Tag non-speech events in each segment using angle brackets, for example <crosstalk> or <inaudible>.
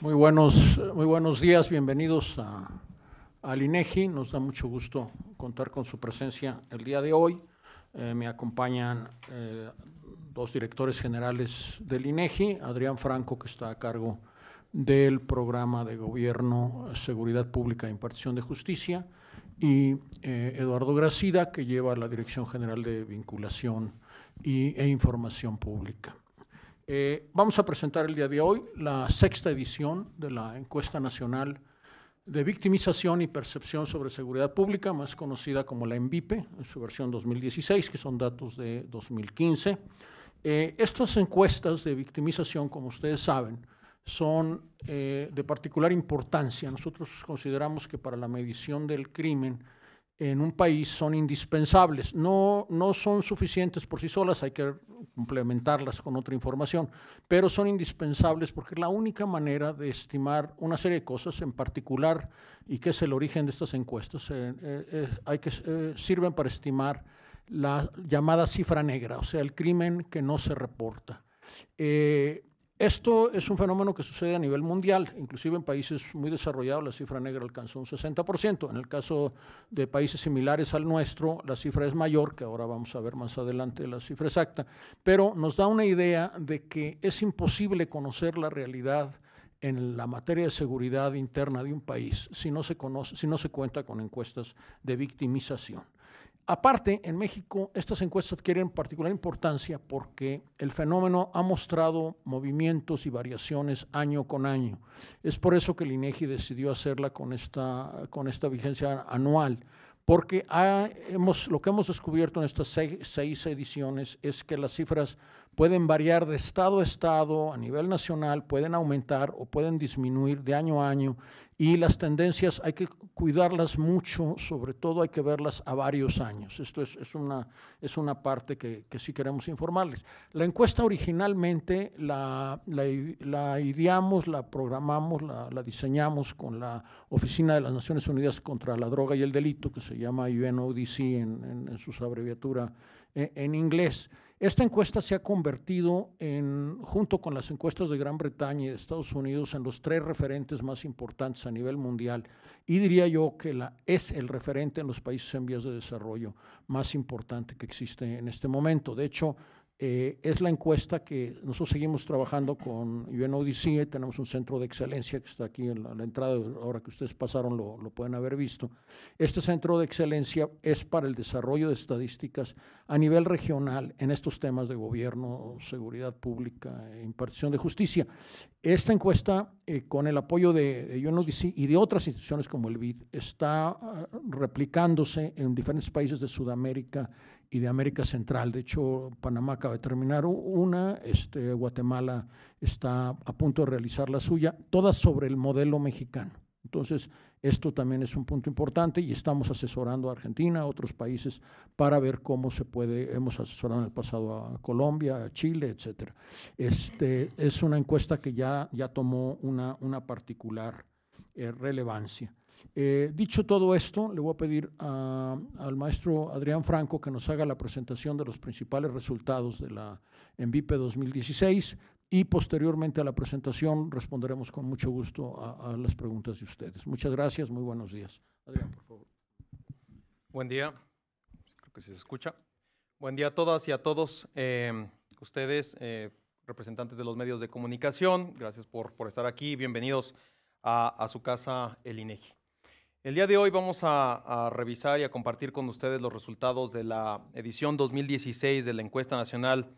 Muy buenos, muy buenos días, bienvenidos a, al INEGI. Nos da mucho gusto contar con su presencia el día de hoy. Eh, me acompañan eh, dos directores generales del INEGI, Adrián Franco, que está a cargo del programa de gobierno, seguridad pública e impartición de justicia, y eh, Eduardo Gracida, que lleva la Dirección General de Vinculación e Información Pública. Eh, vamos a presentar el día de hoy la sexta edición de la encuesta nacional de victimización y percepción sobre seguridad pública, más conocida como la ENVIPE, en su versión 2016, que son datos de 2015. Eh, estas encuestas de victimización, como ustedes saben, son eh, de particular importancia. Nosotros consideramos que para la medición del crimen, en un país son indispensables. No, no son suficientes por sí solas, hay que complementarlas con otra información, pero son indispensables porque la única manera de estimar una serie de cosas, en particular, y que es el origen de estas encuestas, eh, eh, eh, sirven para estimar la llamada cifra negra, o sea, el crimen que no se reporta. Esto es un fenómeno que sucede a nivel mundial, inclusive en países muy desarrollados la cifra negra alcanzó un 60%, en el caso de países similares al nuestro la cifra es mayor, que ahora vamos a ver más adelante la cifra exacta, pero nos da una idea de que es imposible conocer la realidad en la materia de seguridad interna de un país si no se, si no se cuenta con encuestas de victimización. Aparte, en México estas encuestas adquieren particular importancia porque el fenómeno ha mostrado movimientos y variaciones año con año. Es por eso que el INEGI e decidió hacerla con esta, con esta vigencia anual, porque hemos, lo que hemos descubierto en estas seis ediciones es que las cifras pueden variar de estado a estado, a nivel nacional, pueden aumentar o pueden disminuir de año a año y las tendencias hay que cuidarlas mucho, sobre todo hay que verlas a varios años. Esto es, una, es una parte que, sí queremos informarles. La encuesta originalmente la, ideamos, la programamos, la, diseñamos con la Oficina de las Naciones Unidas contra la Droga y el Delito, que se llama UNODC en, en, su abreviatura e, en inglés. Esta encuesta se ha convertido en, junto con las encuestas de Gran Bretaña y de Estados Unidos, en los tres referentes más importantes a nivel mundial y diría yo que la, es el referente en los países en vías de desarrollo más importante que existe en este momento. De hecho, eh, es la encuesta que nosotros seguimos trabajando con UNODC, tenemos un centro de excelencia que está aquí en la, entrada, ahora que ustedes pasaron lo, pueden haber visto. Este centro de excelencia es para el desarrollo de estadísticas a nivel regional en estos temas de gobierno, seguridad pública e impartición de justicia. Esta encuesta, eh, con el apoyo de, de, UNODC y de otras instituciones como el BID, está ah, replicándose en diferentes países de Sudamérica y de América Central. De hecho, Panamá acaba de terminar una, este, Guatemala está a punto de realizar la suya, todas sobre el modelo mexicano. Entonces, esto también es un punto importante y estamos asesorando a Argentina, a otros países, para ver cómo se puede, hemos asesorado en el pasado a Colombia, a Chile, etc. Este, es una encuesta que ya, ya tomó una, una particular eh, relevancia. Eh, dicho todo esto, le voy a pedir al maestro Adrián Franco que nos haga la presentación de los principales resultados de la ENVIPE 2016 y posteriormente a la presentación responderemos con mucho gusto a, las preguntas de ustedes. Muchas gracias, muy buenos días. Adrián, por favor. Buen día, pues creo que se escucha. Buen día a todas y a todos. Eh, ustedes, eh, representantes de los medios de comunicación, gracias por, estar aquí. Bienvenidos a, a su casa, el INEGI. El día de hoy vamos a, revisar y a compartir con ustedes los resultados de la edición 2016 de la encuesta nacional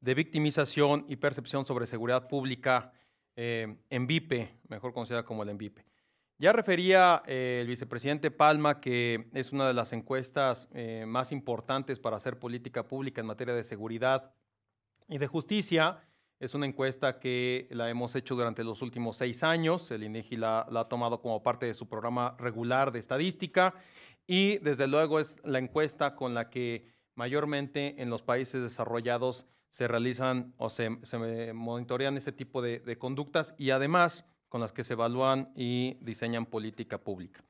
de victimización y percepción sobre seguridad pública, eh, ENVIPE, mejor conocida como el ENVIPE. Ya refería eh, el vicepresidente Palma que es una de las encuestas eh, más importantes para hacer política pública en materia de seguridad y de justicia. Es una encuesta que la hemos hecho durante los últimos seis años. El INEGI la, ha tomado como parte de su programa regular de estadística y desde luego es la encuesta con la que mayormente en los países desarrollados se realizan o se, monitorean este tipo de conductas y además con las que se evalúan y diseñan política pública.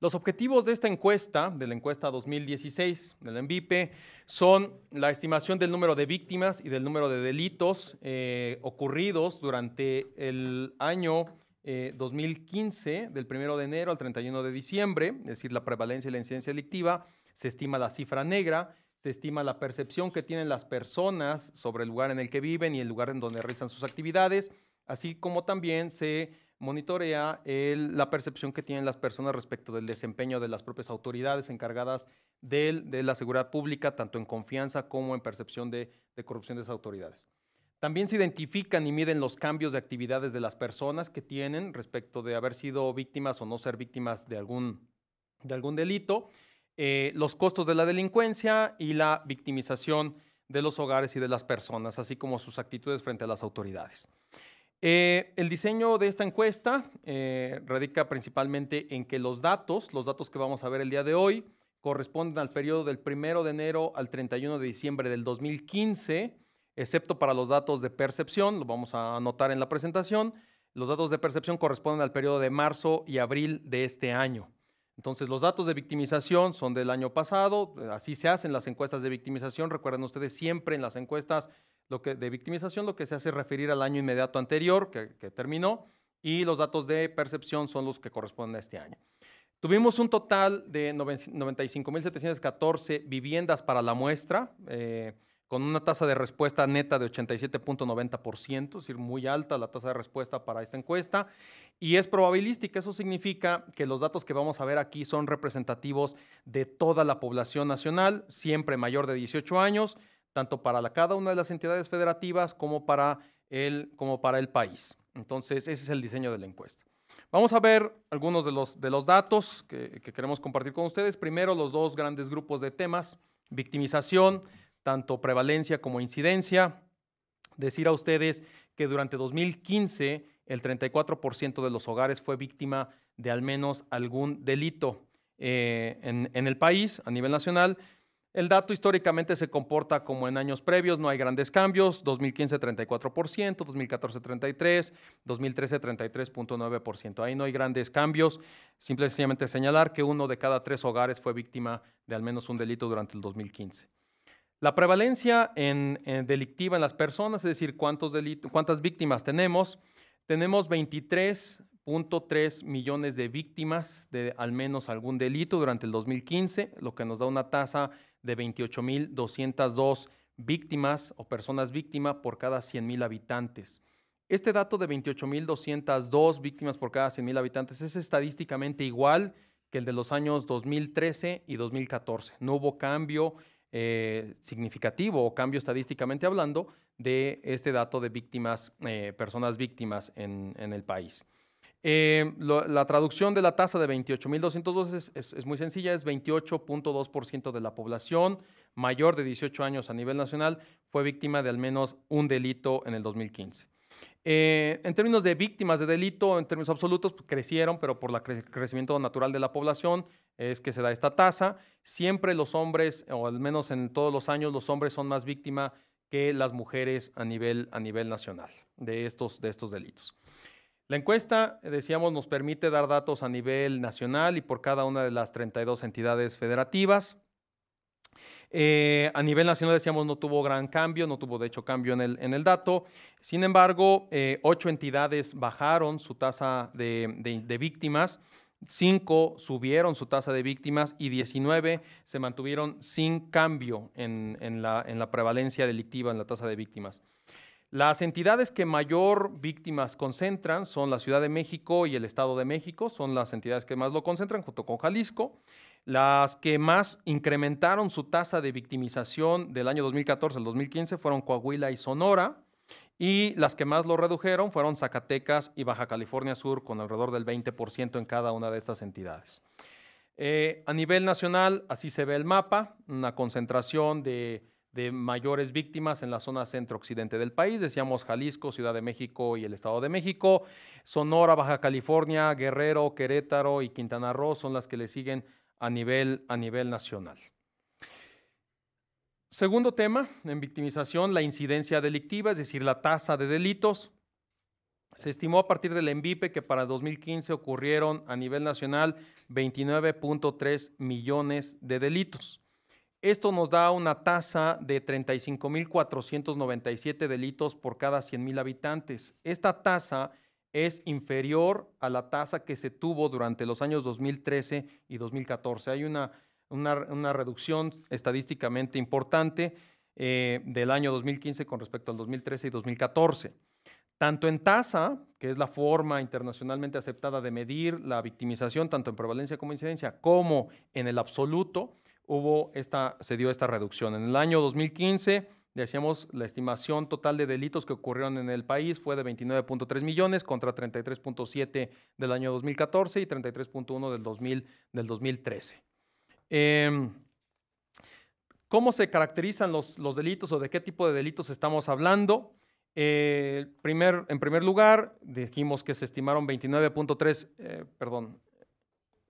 Los objetivos de esta encuesta, de la encuesta 2016 del ENVIPE, son la estimación del número de víctimas y del número de delitos eh, ocurridos durante el año 2015, eh, del 1 de enero al 31 de diciembre, es decir, la prevalencia y la incidencia delictiva, se estima la cifra negra, se estima la percepción que tienen las personas sobre el lugar en el que viven y el lugar en donde realizan sus actividades, así como también se monitorea la percepción que tienen las personas respecto del desempeño de las propias autoridades encargadas de la seguridad pública, tanto en confianza como en percepción de, corrupción de esas autoridades. También se identifican y miden los cambios de actividades de las personas que tienen respecto de haber sido víctimas o no ser víctimas de algún, delito, eh, los costos de la delincuencia y la victimización de los hogares y de las personas, así como sus actitudes frente a las autoridades. Eh, el diseño de esta encuesta eh, radica principalmente en que los datos, los datos que vamos a ver el día de hoy, corresponden al periodo del 1 de enero al 31 de diciembre del 2015, excepto para los datos de percepción, lo vamos a anotar en la presentación. Los datos de percepción corresponden al periodo de marzo y abril de este año. Entonces, los datos de victimización son del año pasado, así se hacen las encuestas de victimización. Recuerden ustedes siempre en las encuestas lo que, de victimización lo que se hace referir al año inmediato anterior que, terminó y los datos de percepción son los que corresponden a este año. Tuvimos un total de 95.714 viviendas para la muestra, eh, con una tasa de respuesta neta de 87.90%, es decir, muy alta la tasa de respuesta para esta encuesta. Y es probabilística, eso significa que los datos que vamos a ver aquí son representativos de toda la población nacional, siempre mayor de 18 años, tanto para cada una de las entidades federativas como para, el, como para el país. Entonces, ese es el diseño de la encuesta. Vamos a ver algunos de los, de los datos que, queremos compartir con ustedes. Primero, los dos grandes grupos de temas, victimización, tanto prevalencia como incidencia. Decir a ustedes que durante 2015 el 34% de los hogares fue víctima de al menos algún delito eh, en el país a nivel nacional el dato históricamente se comporta como en años previos, no hay grandes cambios, 2015 34%, 2014 33%, 2013 33.9%. Ahí no hay grandes cambios, simplemente señalar que uno de cada tres hogares fue víctima de al menos un delito durante el 2015. La prevalencia en, delictiva en las personas, es decir, cuántos cuántas víctimas tenemos, tenemos 23.3 millones de víctimas de al menos algún delito durante el 2015, lo que nos da una tasa de 28.202 víctimas o personas víctimas por cada 100.000 habitantes. Este dato de 28.202 víctimas por cada 100.000 habitantes es estadísticamente igual que el de los años 2013 y 2014. No hubo cambio eh, significativo o cambio estadísticamente hablando de este dato de víctimas, eh, personas víctimas en el país. Eh, la traducción de la tasa de 28.212 es, muy sencilla, es 28.2% de la población mayor de 18 años a nivel nacional fue víctima de al menos un delito en el 2015. Eh, en términos de víctimas de delito, en términos absolutos, pues, crecieron, pero por el crecimiento natural de la población es que se da esta tasa. Siempre los hombres, o al menos en todos los años, los hombres son más víctimas que las mujeres a nivel, a nivel nacional de estos, de estos delitos. La encuesta, eh, decíamos, nos permite dar datos a nivel nacional y por cada una de las 32 entidades federativas. Eh, a nivel nacional, decíamos, no tuvo gran cambio, no tuvo de hecho cambio en el, en el dato. Sin embargo, eh, ocho entidades bajaron su tasa de, víctimas. cinco subieron su tasa de víctimas y 19 se mantuvieron sin cambio en, la, en la prevalencia delictiva, en la tasa de víctimas. Las entidades que mayor víctimas concentran son la Ciudad de México y el Estado de México, son las entidades que más lo concentran junto con Jalisco. Las que más incrementaron su tasa de victimización del año 2014 al 2015 fueron Coahuila y Sonora. Y las que más lo redujeron fueron Zacatecas y Baja California Sur, con alrededor del 20% en cada una de estas entidades. Eh, a nivel nacional, así se ve el mapa, una concentración de de mayores víctimas en la zona centro-occidente del país. Decíamos Jalisco, Ciudad de México y el Estado de México. Sonora, Baja California, Guerrero, Querétaro y Quintana Roo son las que le siguen a nivel, a nivel nacional. Segundo tema, en victimización, la incidencia delictiva, es decir, la tasa de delitos. Se estimó a partir del ENVIPE que para 2015 ocurrieron a nivel nacional 29.3 millones de delitos. Esto nos da una tasa de 35.497 delitos por cada 100.000 habitantes. Esta tasa es inferior a la tasa que se tuvo durante los años 2013 y 2014. Hay una, reducción estadísticamente importante eh, del año 2015 con respecto al 2013 y 2014. Tanto en tasa, que es la forma internacionalmente aceptada de medir la victimización, tanto en prevalencia como incidencia, como en el absoluto, hubo esta, se dio esta reducción. En el año 2015, decíamos, la estimación total de delitos que ocurrieron en el país fue de 29.3 millones contra 33.7 del año 2014 y 33.1 del, 2013. Em, ¿Cómo se caracterizan los, delitos o de qué tipo de delitos estamos hablando? Eh, primer, en primer lugar, dijimos que se estimaron 29.3, eh, perdón,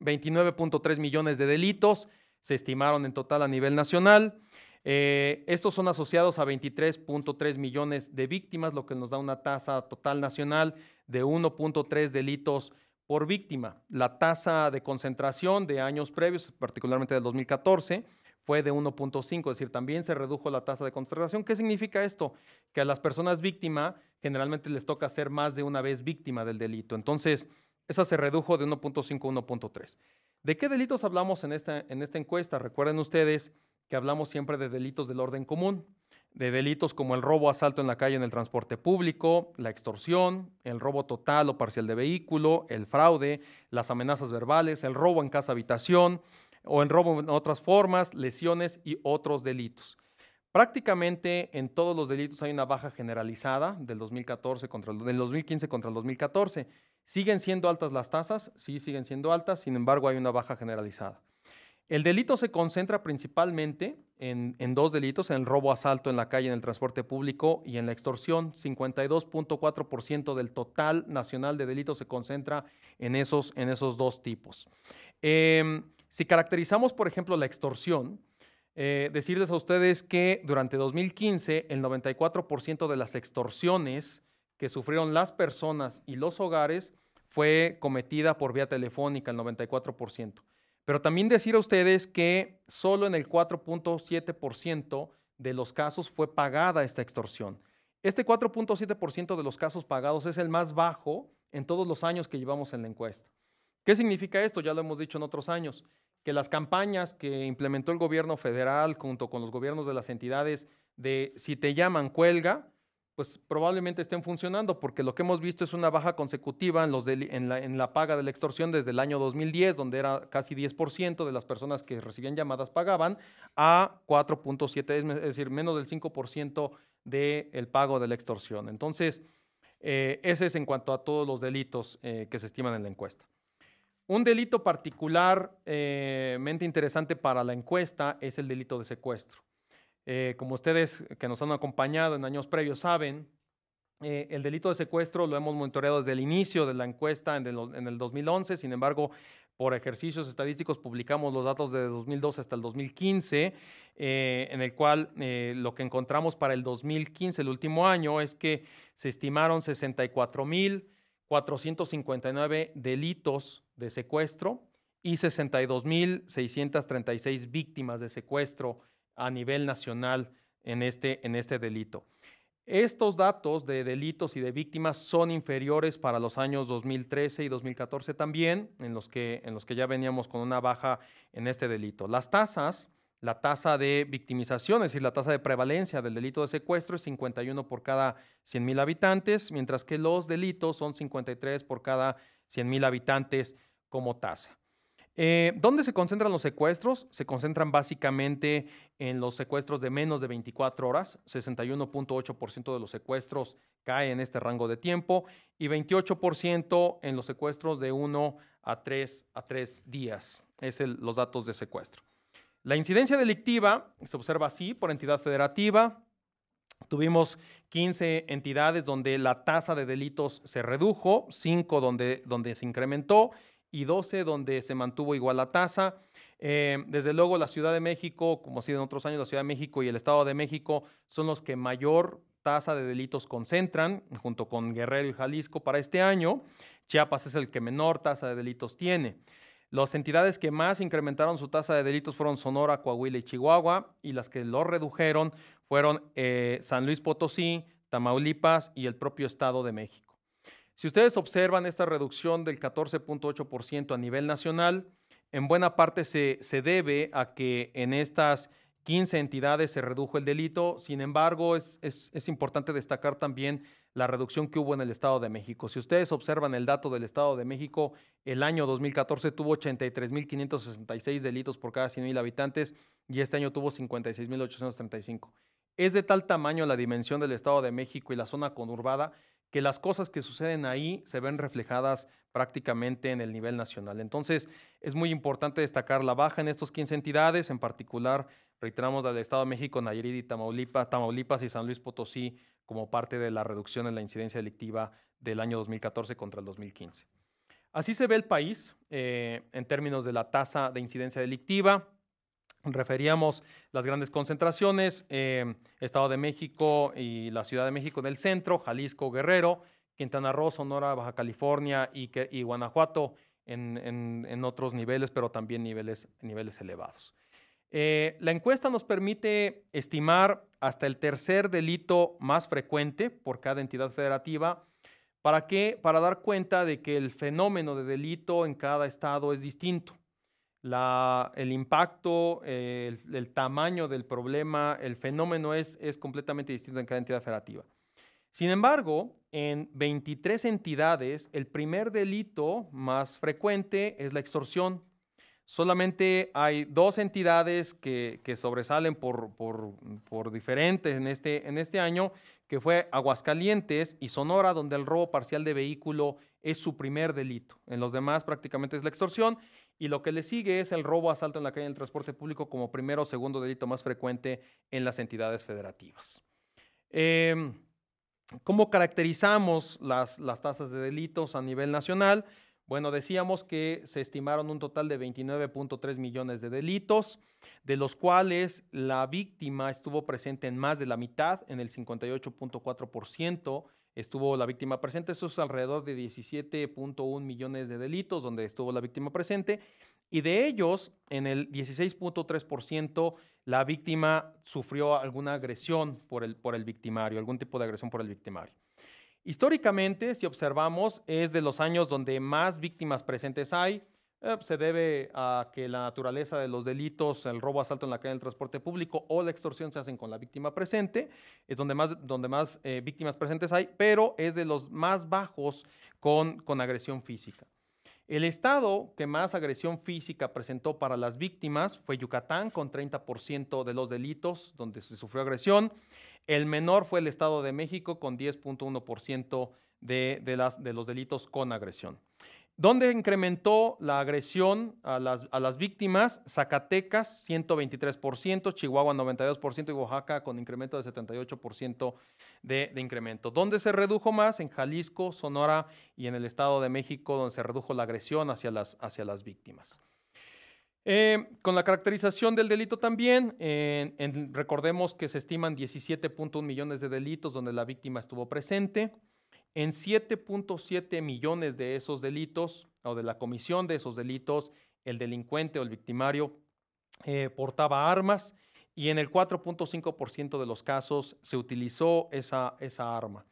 29.3 millones de delitos se estimaron en total a nivel nacional. Eh, estos son asociados a 23.3 millones de víctimas, lo que nos da una tasa total nacional de 1.3 delitos por víctima. La tasa de concentración de años previos, particularmente del 2014, fue de 1.5, es decir, también se redujo la tasa de concentración. ¿Qué significa esto? Que a las personas víctimas generalmente les toca ser más de una vez víctima del delito. Entonces, esa se redujo de 1.5 a 1.3. ¿De qué delitos hablamos en esta, en esta encuesta? Recuerden ustedes que hablamos siempre de delitos del orden común, de delitos como el robo, asalto en la calle en el transporte público, la extorsión, el robo total o parcial de vehículo, el fraude, las amenazas verbales, el robo en casa habitación o el robo en otras formas, lesiones y otros delitos. Prácticamente en todos los delitos hay una baja generalizada del 2014 contra el, del 2015 contra el 2014. ¿Siguen siendo altas las tasas? Sí, siguen siendo altas, sin embargo hay una baja generalizada. El delito se concentra principalmente en, dos delitos, en el robo asalto en la calle, en el transporte público y en la extorsión. 52.4% del total nacional de delitos se concentra en esos, en esos dos tipos. Em, si caracterizamos, por ejemplo, la extorsión, eh, decirles a ustedes que durante 2015 el 94% de las extorsiones que sufrieron las personas y los hogares fue cometida por vía telefónica, el 94%. Pero también decir a ustedes que solo en el 4.7% de los casos fue pagada esta extorsión. Este 4.7% de los casos pagados es el más bajo en todos los años que llevamos en la encuesta. ¿Qué significa esto? Ya lo hemos dicho en otros años, que las campañas que implementó el gobierno federal junto con los gobiernos de las entidades de si te llaman, cuelga, pues probablemente estén funcionando, porque lo que hemos visto es una baja consecutiva en, la, paga de la extorsión desde el año 2010, donde era casi 10% de las personas que recibían llamadas pagaban, a 4.7, es decir, menos del 5% del pago de la extorsión. Entonces, eh, ese es en cuanto a todos los delitos eh, que se estiman en la encuesta. Un delito particularmente interesante para la encuesta es el delito de secuestro. Eh, como ustedes que nos han acompañado en años previos saben, eh, el delito de secuestro lo hemos monitoreado desde el inicio de la encuesta en el, 2011, sin embargo, por ejercicios estadísticos publicamos los datos de 2012 hasta el 2015, eh, en el cual lo que encontramos para el 2015, el último año, es que se estimaron 64.459 delitos de secuestro y 62.636 víctimas de secuestro a nivel nacional en este, en este delito. Estos datos de delitos y de víctimas son inferiores para los años 2013 y 2014 también, en los que, en los que ya veníamos con una baja en este delito. Las tasas, la tasa de victimización, es decir, la tasa de prevalencia del delito de secuestro es 51 por cada 100.000 habitantes, mientras que los delitos son 53 por cada 100.000 habitantes como tasa. Eh, ¿Dónde se concentran los secuestros? Se concentran básicamente en los secuestros de menos de 24 horas. 61.8% de los secuestros cae en este rango de tiempo y 28% en los secuestros de 1 a 3, a 3 días. Es los datos de secuestro. La incidencia delictiva se observa así por entidad federativa. Tuvimos 15 entidades donde la tasa de delitos se redujo, 5 donde, donde se incrementó y 12, donde se mantuvo igual la tasa. Eh, desde luego, la Ciudad de México, como ha sido en otros años, la Ciudad de México y el Estado de México son los que mayor tasa de delitos concentran, junto con Guerrero y Jalisco para este año. Chiapas es el que menor tasa de delitos tiene. Las entidades que más incrementaron su tasa de delitos fueron Sonora, Coahuila y Chihuahua, y las que lo redujeron fueron eh, San Luis Potosí, Tamaulipas y el propio Estado de México. Si ustedes observan esta reducción del 14.8% a nivel nacional, en buena parte se, debe a que en estas 15 entidades se redujo el delito. Sin embargo, es, es, importante destacar también la reducción que hubo en el Estado de México. Si ustedes observan el dato del Estado de México, el año 2014 tuvo 83.566 delitos por cada 100.000 habitantes y este año tuvo 56.835. Es de tal tamaño la dimensión del Estado de México y la zona conurbada que las cosas que suceden ahí se ven reflejadas prácticamente en el nivel nacional. Entonces, es muy importante destacar la baja en estos 15 entidades, en particular, reiteramos la del Estado de México, Nayarit y Tamaulipas, Tamaulipas y San Luis Potosí como parte de la reducción en la incidencia delictiva del año 2014 contra el 2015. Así se ve el país eh, en términos de la tasa de incidencia delictiva. Referíamos las grandes concentraciones, em, Estado de México y la Ciudad de México en el centro, Jalisco, Guerrero, Quintana Roo, Sonora, Baja California y, Guanajuato en, otros niveles, pero también niveles, niveles elevados. Eh, la encuesta nos permite estimar hasta el tercer delito más frecuente por cada entidad federativa. ¿Para qué? Para dar cuenta de que el fenómeno de delito en cada estado es distinto el impacto, eh, el, tamaño del problema, el fenómeno es, es completamente distinto en cada entidad federativa. Sin embargo, en 23 entidades, el primer delito más frecuente es la extorsión. Solamente hay dos entidades que, sobresalen por, diferentes en este, en este año, que fue Aguascalientes y Sonora, donde el robo parcial de vehículo es su primer delito. En los demás prácticamente es la extorsión. Y lo que le sigue es el robo, asalto en la calle del transporte público como primero o segundo delito más frecuente en las entidades federativas. Em, ¿Cómo caracterizamos las, las tasas de delitos a nivel nacional? Bueno, decíamos que se estimaron un total de 29.3 millones de delitos, de los cuales la víctima estuvo presente en más de la mitad, en el 58.4%, estuvo la víctima presente. Eso es alrededor de 17.1 millones de delitos donde estuvo la víctima presente. Y de ellos, en el 16.3%, la víctima sufrió alguna agresión por el, por el victimario, algún tipo de agresión por el victimario. Históricamente, si observamos, es de los años donde más víctimas presentes hay. Eh, pues, se debe a que la naturaleza de los delitos, el robo, asalto en la calle, del transporte público o la extorsión se hacen con la víctima presente, es donde más, eh, víctimas presentes hay, pero es de los más bajos con, agresión física. El estado que más agresión física presentó para las víctimas fue Yucatán, con 30% de los delitos donde se sufrió agresión. El menor fue el Estado de México, con 10.1% de los delitos con agresión. ¿Dónde incrementó la agresión a las, víctimas? Zacatecas, 123%, Chihuahua, 92% y Oaxaca con incremento de 78% de, incremento. ¿Dónde se redujo más? En Jalisco, Sonora y en el Estado de México, donde se redujo la agresión hacia las, hacia las víctimas. Eh, con la caracterización del delito también, recordemos que se estiman 17.1 millones de delitos donde la víctima estuvo presente. En 7.7 millones de esos delitos o de la comisión de esos delitos, el delincuente o el victimario eh, portaba armas y en el 4.5% de los casos se utilizó esa, esa arma.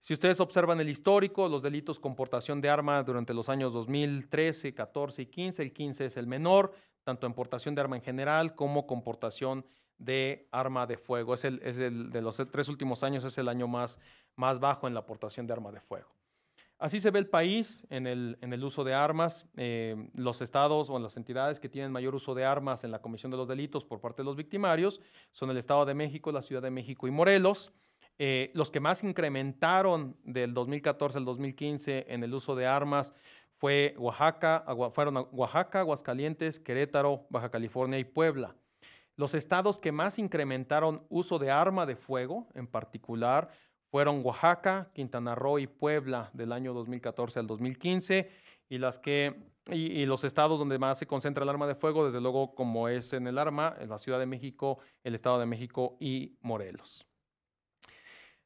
Si ustedes observan el histórico, los delitos con portación de arma durante los años 2013, 14 y 15, el 15 es el menor, tanto en portación de arma en general como con portación de arma de fuego. Es el, de los tres últimos años es el año más, más bajo en la aportación de arma de fuego. Así se ve el país en el, en el uso de armas. Eh, los estados o las entidades que tienen mayor uso de armas en la comisión de los delitos por parte de los victimarios son el Estado de México, la Ciudad de México y Morelos. Eh, los que más incrementaron del 2014 al 2015 en el uso de armas fue Oaxaca, fueron Oaxaca, Aguascalientes, Querétaro, Baja California y Puebla. Los estados que más incrementaron uso de arma de fuego, en particular, fueron Oaxaca, Quintana Roo y Puebla del año 2014 al 2015, y los estados donde más se concentra el arma de fuego, desde luego como es en el arma, en la Ciudad de México, el Estado de México y Morelos.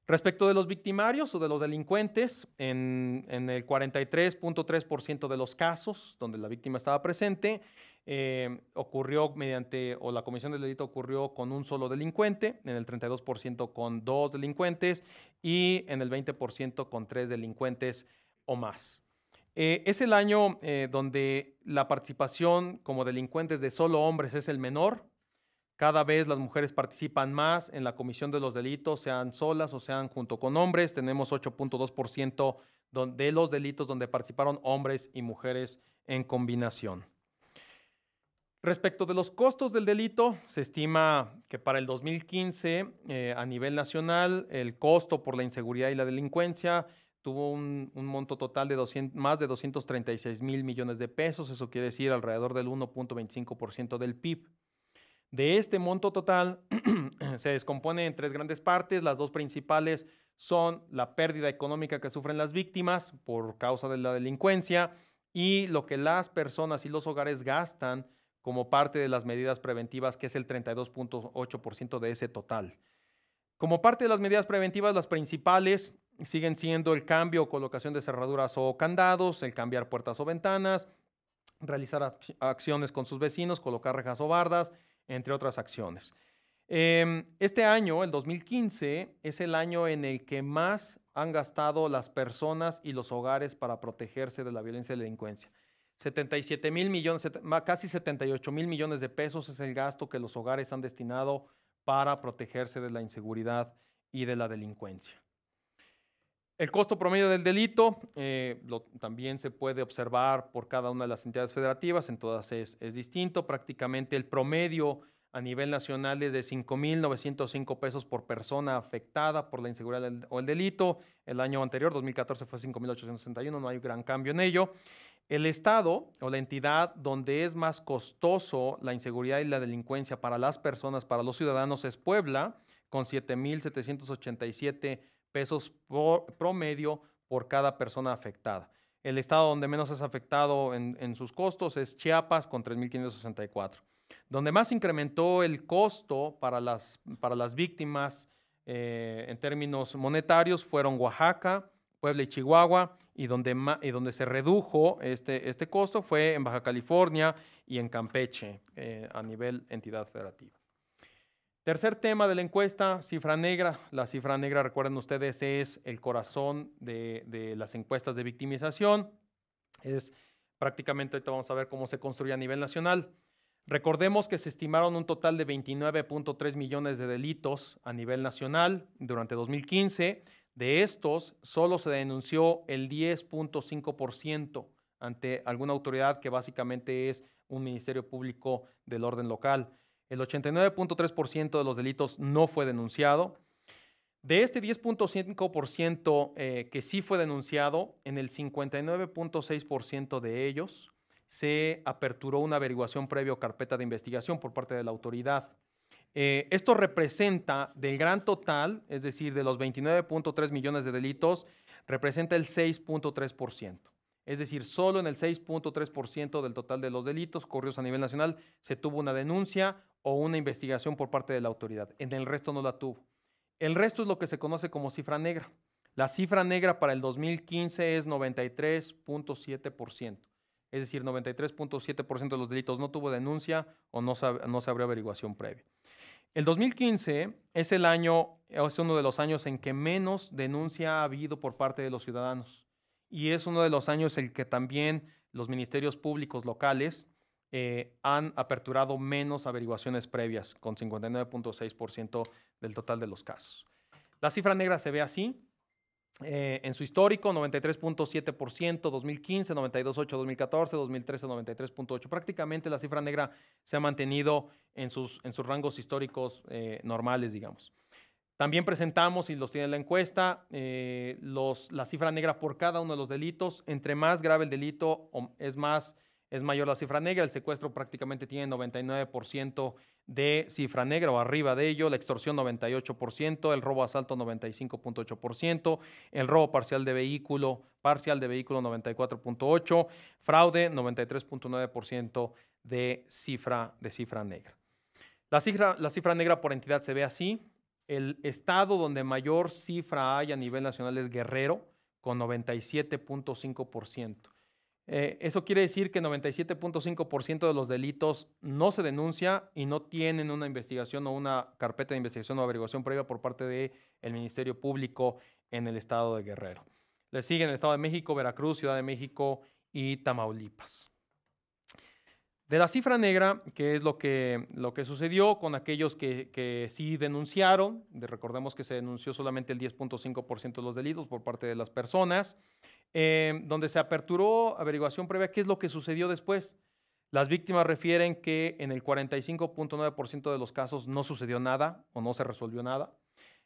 Respecto de los victimarios o de los delincuentes, en, en el 43.3% de los casos donde la víctima estaba presente, eh, ocurrió mediante, o la comisión del delito ocurrió con un solo delincuente, en el 32% con dos delincuentes y en el 20% con tres delincuentes o más. Eh, es el año eh, donde la participación como delincuentes de solo hombres es el menor. Cada vez las mujeres participan más en la comisión de los delitos, sean solas o sean junto con hombres. Tenemos 8.2% de los delitos donde participaron hombres y mujeres en combinación. Respecto de los costos del delito, se estima que para el 2015 eh, a nivel nacional el costo por la inseguridad y la delincuencia tuvo un, monto total de más de 236 mil millones de pesos, eso quiere decir alrededor del 1.25% del PIB. De este monto total <clears throat> se descompone en tres grandes partes, las dos principales son la pérdida económica que sufren las víctimas por causa de la delincuencia y lo que las personas y los hogares gastan como parte de las medidas preventivas, que es el 32.8% de ese total. Como parte de las medidas preventivas, las principales siguen siendo el cambio o colocación de cerraduras o candados, el cambiar puertas o ventanas, realizar acciones con sus vecinos, colocar rejas o bardas, entre otras acciones. Em, este año, el 2015, es el año en el que más han gastado las personas y los hogares para protegerse de la violencia y la delincuencia. 77 mil millones, casi 78 mil millones de pesos es el gasto que los hogares han destinado para protegerse de la inseguridad y de la delincuencia. El costo promedio del delito eh, también se puede observar por cada una de las entidades federativas, en todas es, es distinto. Prácticamente el promedio a nivel nacional es de 5.905 pesos por persona afectada por la inseguridad o el delito. El año anterior, 2014, fue 5.861, no hay gran cambio en ello. El estado o la entidad donde es más costoso la inseguridad y la delincuencia para las personas, para los ciudadanos, es Puebla, con 7.787 pesos promedio por cada persona afectada. El estado donde menos es afectado en, sus costos es Chiapas, con 3.564. Donde más incrementó el costo para las, para las víctimas eh, en términos monetarios fueron Oaxaca, Puebla y Chihuahua, y donde, donde se redujo este, este costo fue en Baja California y en Campeche eh, a nivel entidad federativa. Tercer tema de la encuesta, cifra negra. La cifra negra, recuerden ustedes, es el corazón de, de las encuestas de victimización. Es prácticamente, ahorita vamos a ver cómo se construye a nivel nacional. Recordemos que se estimaron un total de 29.3 millones de delitos a nivel nacional durante 2015 de estos, solo se denunció el 10.5% ante alguna autoridad que básicamente es un ministerio público del orden local. El 89.3% de los delitos no fue denunciado. De este 10.5% eh, que sí fue denunciado, en el 59.6% de ellos se aperturó una averiguación previa carpeta de investigación por parte de la autoridad. Eh, esto representa del gran total, es decir, de los 29.3 millones de delitos, representa el 6.3%. Es decir, solo en el 6.3% del total de los delitos corridos a nivel nacional se tuvo una denuncia o una investigación por parte de la autoridad. En el resto no la tuvo. El resto es lo que se conoce como cifra negra. La cifra negra para el 2015 es 93.7%. Es decir, 93.7% de los delitos no tuvo denuncia o no no se abrió averiguación previa. El 2015 es el año, es uno de los años en que menos denuncia ha habido por parte de los ciudadanos. Y es uno de los años en que también los ministerios públicos locales eh, han aperturado menos averiguaciones previas, con 59.6% del total de los casos. La cifra negra se ve así, eh, en su histórico, 93.7%, 2015, 92.8, 2014, 2013, 93.8. Prácticamente la cifra negra se ha mantenido en sus, en sus rangos históricos eh, normales, digamos. También presentamos, y los tiene la encuesta, eh, los, la cifra negra por cada uno de los delitos. Entre más grave el delito, es más es mayor la cifra negra, el secuestro prácticamente tiene 99% de cifra negra o arriba de ello, la extorsión 98%, el robo asalto 95.8%, el robo parcial de vehículo, parcial de vehículo 94.8, fraude 93.9% de cifra de cifra negra. La cifra, la cifra negra por entidad se ve así. El estado donde mayor cifra hay a nivel nacional es Guerrero, con 97.5%. Eh, eso quiere decir que 97.5% de los delitos no se denuncia y no tienen una investigación o una carpeta de investigación o averiguación previa por parte del Ministerio Público en el estado de Guerrero. Le siguen el estado de México, Veracruz, Ciudad de México y Tamaulipas de la cifra negra, que es lo que, lo que sucedió con aquellos que, sí denunciaron, recordemos que se denunció solamente el 10.5% de los delitos por parte de las personas, eh, donde se aperturó averiguación previa, qué es lo que sucedió después. Las víctimas refieren que en el 45.9% de los casos no sucedió nada o no se resolvió nada,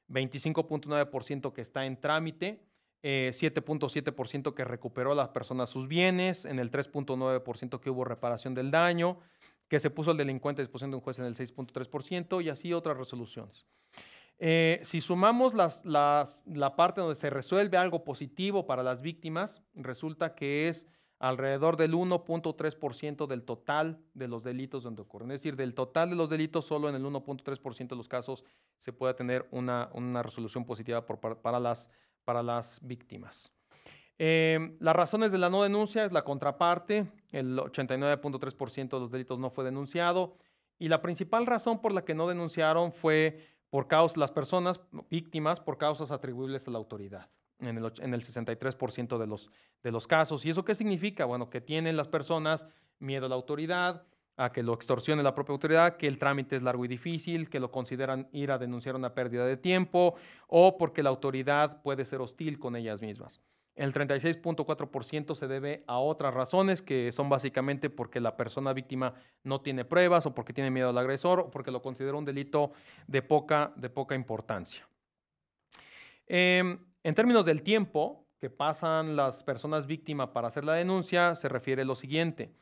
25.9% que está en trámite 7.7% eh, que recuperó a las personas sus bienes, en el 3.9% que hubo reparación del daño, que se puso el delincuente a disposición de un juez en el 6.3% y así otras resoluciones. Eh, si sumamos las, las, la parte donde se resuelve algo positivo para las víctimas, resulta que es alrededor del 1.3% del total de los delitos donde ocurren. Es decir, del total de los delitos, solo en el 1.3% de los casos se puede tener una, resolución positiva para las para las víctimas. Em, las razones de la no denuncia es la contraparte, el 89.3% de los delitos no fue denunciado y la principal razón por la que no denunciaron fue por causas, las personas víctimas por causas atribuibles a la autoridad en el, en el 63% de los, de los casos. ¿Y eso qué significa? Bueno, que tienen las personas miedo a la autoridad, a que lo extorsione la propia autoridad, que el trámite es largo y difícil, que lo consideran ir a denunciar una pérdida de tiempo o porque la autoridad puede ser hostil con ellas mismas. El 36.4% se debe a otras razones que son básicamente porque la persona víctima no tiene pruebas o porque tiene miedo al agresor o porque lo considera un delito de poca, de poca importancia. Em, en términos del tiempo que pasan las personas víctimas para hacer la denuncia, se refiere lo siguiente.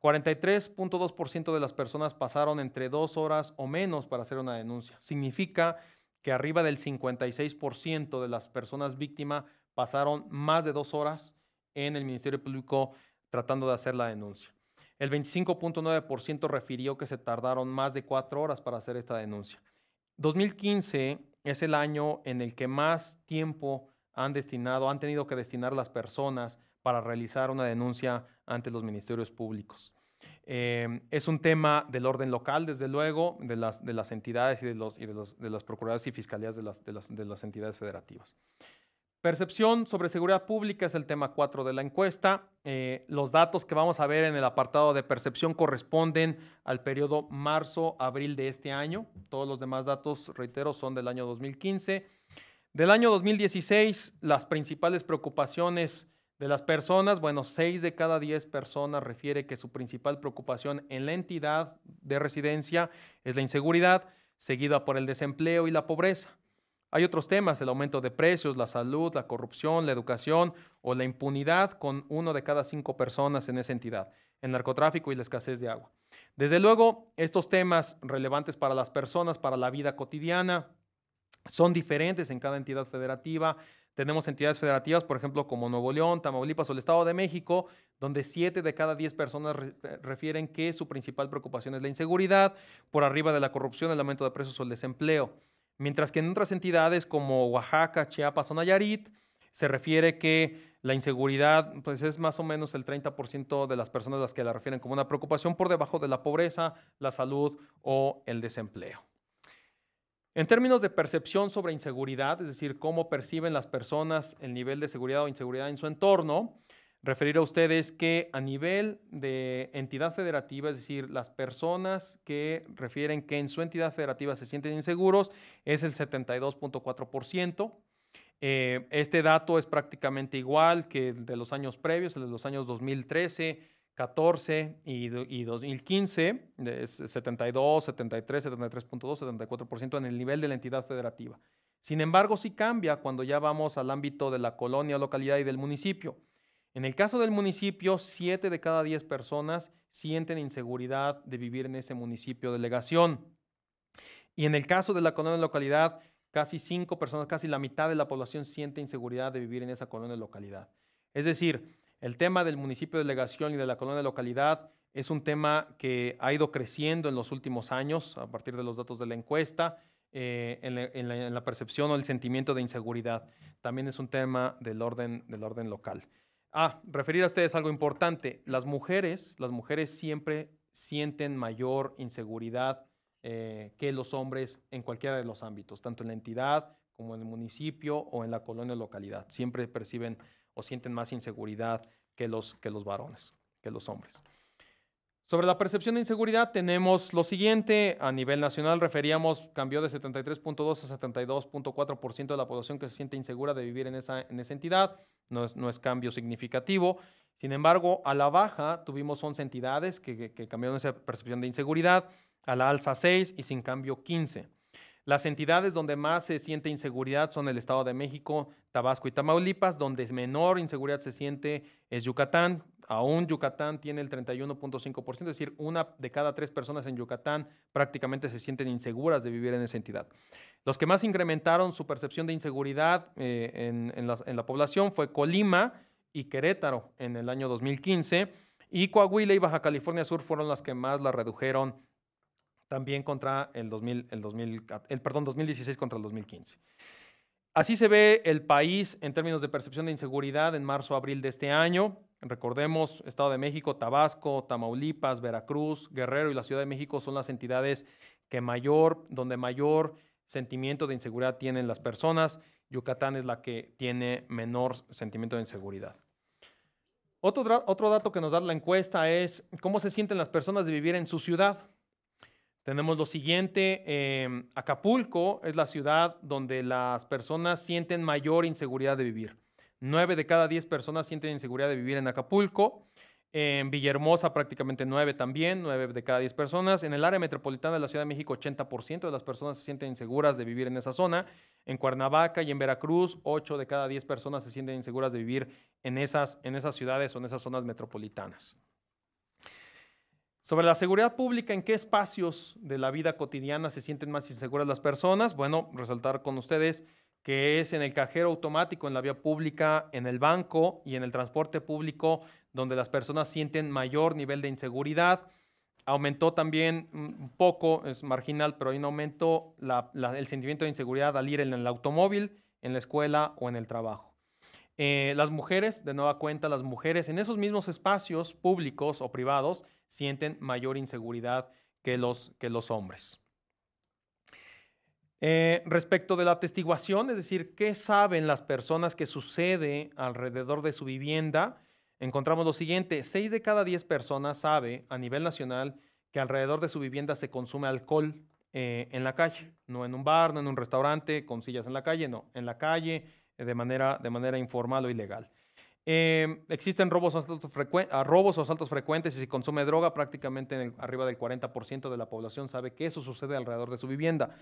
43.2% de las personas pasaron entre dos horas o menos para hacer una denuncia. Significa que arriba del 56% de las personas víctimas pasaron más de dos horas en el Ministerio Público tratando de hacer la denuncia. El 25.9% refirió que se tardaron más de cuatro horas para hacer esta denuncia. 2015 es el año en el que más tiempo han destinado, han tenido que destinar las personas para realizar una denuncia ante los ministerios públicos. Em, es un tema del orden local, desde luego, de las, de las entidades y, de, los, de, las procuradoras y fiscalías de las, de, las, entidades federativas. Percepción sobre seguridad pública es el tema 4 de la encuesta. Eh, los datos que vamos a ver en el apartado de percepción corresponden al periodo marzo-abril de este año. Todos los demás datos, reitero, son del año 2015. Del año 2016, las principales preocupaciones de las personas, bueno, 6 de cada 10 personas refiere que su principal preocupación en la entidad de residencia es la inseguridad, seguida por el desempleo y la pobreza. Hay otros temas, el aumento de precios, la salud, la corrupción, la educación o la impunidad, con uno de cada cinco personas en esa entidad, el narcotráfico y la escasez de agua. Desde luego, estos temas relevantes para las personas, para la vida cotidiana, son diferentes en cada entidad federativa, tenemos entidades federativas, por ejemplo, como Nuevo León, Tamaulipas o el Estado de México, donde 7 de cada 10 personas eh, refieren que su principal preocupación es la inseguridad, por arriba de la corrupción, el aumento de precios o el desempleo. Mientras que en otras entidades como Oaxaca, Chiapas o Nayarit, se refiere que la inseguridad pues es más o menos el 30% de las personas las que la refieren como una preocupación por debajo de la pobreza, la salud o el desempleo. En términos de percepción sobre inseguridad, es decir, cómo perciben las personas el nivel de seguridad o inseguridad en su entorno, referir a ustedes que a nivel de entidad federativa, es decir, las personas que refieren que en su entidad federativa se sienten inseguros, es el 72.4%. Eh, este dato es prácticamente igual que el de los años previos, el de los años 2013 14 y, 2015, 72, 73, 73.2, 74% en el nivel de la entidad federativa. Sin embargo, sí cambia cuando ya vamos al ámbito de la colonia, localidad y del municipio. En el caso del municipio, 7 de cada 10 personas sienten inseguridad de vivir en ese municipio delegación. Y en el caso de la colonia, localidad, casi 5 personas, casi la mitad de la población siente inseguridad de vivir en esa colonia, localidad. Es decir, el tema del municipio de delegación y de la colonia localidad es un tema que ha ido creciendo en los últimos años a partir de los datos de la encuesta. Eh, en, la, percepción o el sentimiento de inseguridad. También es un tema del orden, del orden local. Ah, referir a ustedes algo importante. Las mujeres, las mujeres siempre sienten mayor inseguridad eh, que los hombres en cualquiera de los ámbitos, tanto en la entidad como en el municipio o en la colonia localidad. Siempre perciben o sienten más inseguridad que los, que los varones, que los hombres. Sobre la percepción de inseguridad tenemos lo siguiente, a nivel nacional referíamos, cambió de 73.2 a 72.4% de la población que se siente insegura de vivir en esa, en esa entidad, no es, no es cambio significativo. Sin embargo, a la baja tuvimos 11 entidades que, que cambiaron esa percepción de inseguridad, a la alza 6 y sin cambio 15. Las entidades donde más se siente inseguridad son el Estado de México, Tabasco y Tamaulipas. Donde menor inseguridad se siente es Yucatán. Aún Yucatán tiene el 31.5%, es decir, una de cada tres personas en Yucatán prácticamente se sienten inseguras de vivir en esa entidad. Los que más incrementaron su percepción de inseguridad eh, en, la, en la población fue Colima y Querétaro en el año 2015. Y Coahuila y Baja California Sur fueron las que más la redujeron también contra el, 2016 contra el 2015. Así se ve el país en términos de percepción de inseguridad en marzo-abril de este año. Recordemos, Estado de México, Tabasco, Tamaulipas, Veracruz, Guerrero y la Ciudad de México son las entidades que mayor, donde mayor sentimiento de inseguridad tienen las personas. Yucatán es la que tiene menor sentimiento de inseguridad. Otro, otro dato que nos da la encuesta es cómo se sienten las personas de vivir en su ciudad. Tenemos lo siguiente, em, Acapulco es la ciudad donde las personas sienten mayor inseguridad de vivir. Nueve de cada diez personas sienten inseguridad de vivir en Acapulco. En Villahermosa prácticamente nueve también, nueve de cada diez personas. En el área metropolitana de la Ciudad de México 80% de las personas se sienten inseguras de vivir en esa zona. En Cuernavaca y en Veracruz ocho de cada diez personas se sienten inseguras de vivir en esas, en esas ciudades o en esas zonas metropolitanas. Sobre la seguridad pública, ¿en qué espacios de la vida cotidiana se sienten más inseguras las personas? Bueno, resaltar con ustedes que es en el cajero automático, en la vía pública, en el banco y en el transporte público, donde las personas sienten mayor nivel de inseguridad. Aumentó también un poco, es marginal, pero hay un aumento el sentimiento de inseguridad al ir en el automóvil, en la escuela o en el trabajo. Eh, las mujeres, de nueva cuenta, las mujeres en esos mismos espacios públicos o privados sienten mayor inseguridad que los, que los hombres. Eh, respecto de la atestiguación, es decir, qué saben las personas que sucede alrededor de su vivienda, encontramos lo siguiente, 6 de cada 10 personas sabe a nivel nacional que alrededor de su vivienda se consume alcohol eh, en la calle, no en un bar, no en un restaurante, con sillas en la calle, no, en la calle, eh, de manera, de manera informal o ilegal. Em, existen robos o, asaltos robos o asaltos frecuentes y si consume droga, prácticamente arriba del 40% de la población sabe que eso sucede alrededor de su vivienda.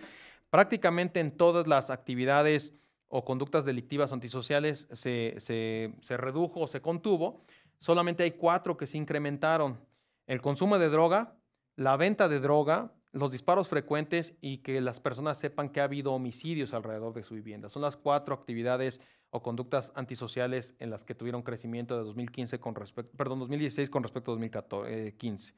Prácticamente en todas las actividades o conductas delictivas antisociales se, se redujo o se contuvo. Solamente hay cuatro que se incrementaron. El consumo de droga, la venta de droga, los disparos frecuentes y que las personas sepan que ha habido homicidios alrededor de su vivienda. Son las cuatro actividades o conductas antisociales en las que tuvieron crecimiento de 2015 con respecto, perdón, 2016 con respecto a 2015. Eh,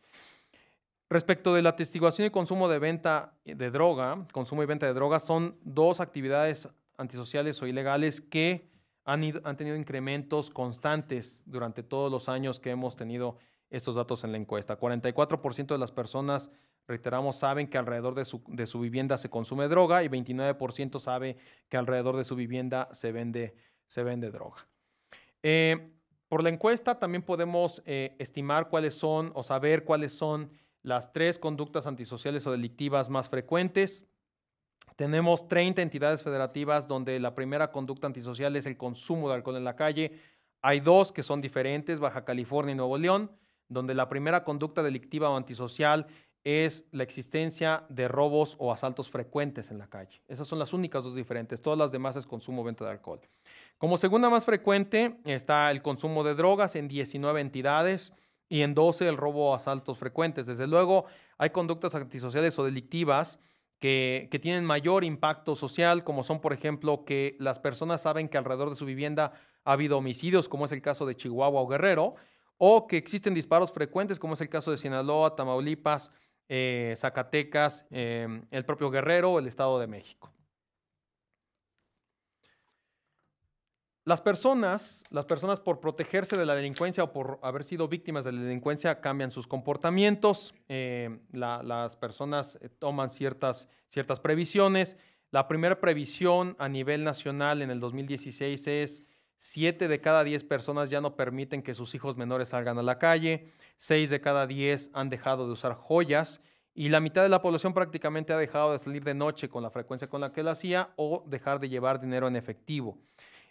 respecto de la atestiguación y consumo de venta de droga, consumo y venta de drogas son dos actividades antisociales o ilegales que han, han tenido incrementos constantes durante todos los años que hemos tenido estos datos en la encuesta. 44% de las personas reiteramos, saben que alrededor de su, vivienda se consume droga y 29% sabe que alrededor de su vivienda se vende, se vende droga. Eh, por la encuesta también podemos eh, estimar cuáles son o saber cuáles son las tres conductas antisociales o delictivas más frecuentes. Tenemos 30 entidades federativas donde la primera conducta antisocial es el consumo de alcohol en la calle. Hay dos que son diferentes, Baja California y Nuevo León, donde la primera conducta delictiva o antisocial es la existencia de robos o asaltos frecuentes en la calle. Esas son las únicas dos diferentes. Todas las demás es consumo o venta de alcohol. Como segunda más frecuente está el consumo de drogas en 19 entidades y en 12 el robo o asaltos frecuentes. Desde luego, hay conductas antisociales o delictivas que, que tienen mayor impacto social, como son, por ejemplo, que las personas saben que alrededor de su vivienda ha habido homicidios, como es el caso de Chihuahua o Guerrero, o que existen disparos frecuentes, como es el caso de Sinaloa, Tamaulipas, eh, Zacatecas, em, el propio Guerrero, el Estado de México. Las personas, las personas por protegerse de la delincuencia o por haber sido víctimas de la delincuencia cambian sus comportamientos, eh, las personas eh, toman ciertas, ciertas previsiones. La primera previsión a nivel nacional en el 2016 es Siete de cada diez personas ya no permiten que sus hijos menores salgan a la calle. Seis de cada diez han dejado de usar joyas. Y la mitad de la población prácticamente ha dejado de salir de noche con la frecuencia con la que lo hacía o dejar de llevar dinero en efectivo.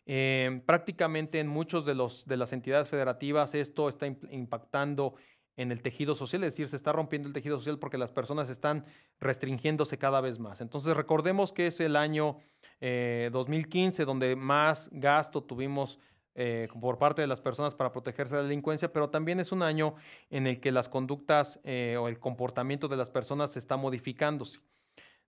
Eh, prácticamente en muchos de, de las entidades federativas esto está impactando en el tejido social, es decir, se está rompiendo el tejido social porque las personas están restringiéndose cada vez más. Entonces recordemos que es el año 2015 eh, donde más gasto tuvimos eh, por parte de las personas para protegerse de la delincuencia, pero también es un año en el que las conductas eh, o el comportamiento de las personas se está modificándose.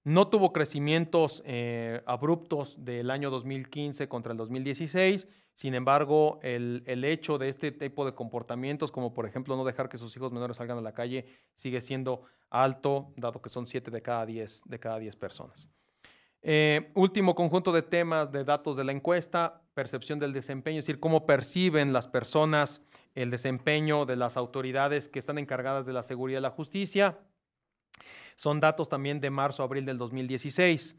No tuvo crecimientos eh, abruptos del año 2015 contra el 2016. Sin embargo, el, hecho de este tipo de comportamientos, como por ejemplo no dejar que sus hijos menores salgan a la calle, sigue siendo alto, dado que son 7 de cada 10 de cada personas. Eh, último conjunto de temas de datos de la encuesta, percepción del desempeño, es decir, cómo perciben las personas el desempeño de las autoridades que están encargadas de la seguridad y la justicia. Son datos también de marzo, abril del 2016.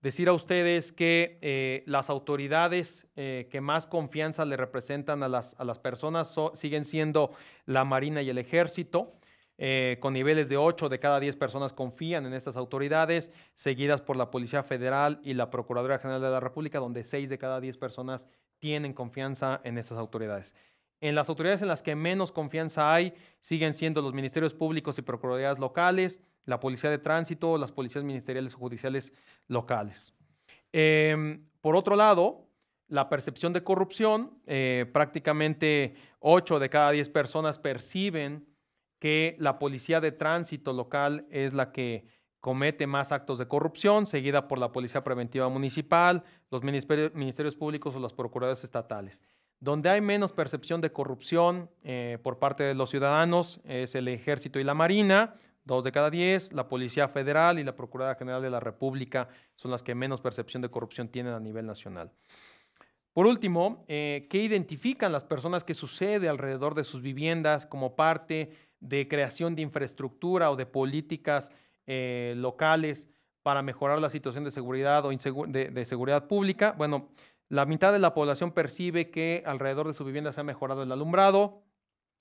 Decir a ustedes que eh, las autoridades eh, que más confianza le representan a las, personas siguen siendo la Marina y el Ejército. Eh, con niveles de 8 de cada 10 personas confían en estas autoridades, seguidas por la Policía Federal y la Procuraduría General de la República, donde 6 de cada 10 personas tienen confianza en estas autoridades. En las autoridades en las que menos confianza hay siguen siendo los ministerios públicos y procuradurías locales, la policía de tránsito, las policías ministeriales o judiciales locales. Em, por otro lado, la percepción de corrupción, eh, prácticamente 8 de cada 10 personas perciben que la policía de tránsito local es la que comete más actos de corrupción, seguida por la Policía Preventiva Municipal, los ministerios, públicos o las procuradoras estatales. Donde hay menos percepción de corrupción eh, por parte de los ciudadanos es el Ejército y la Marina, Dos de cada diez, la Policía Federal y la Procuradora General de la República son las que menos percepción de corrupción tienen a nivel nacional. Por último, eh, ¿qué identifican las personas que sucede alrededor de sus viviendas como parte de creación de infraestructura o de políticas eh, locales para mejorar la situación de seguridad o de, de seguridad pública? Bueno, la mitad de la población percibe que alrededor de su vivienda se ha mejorado el alumbrado,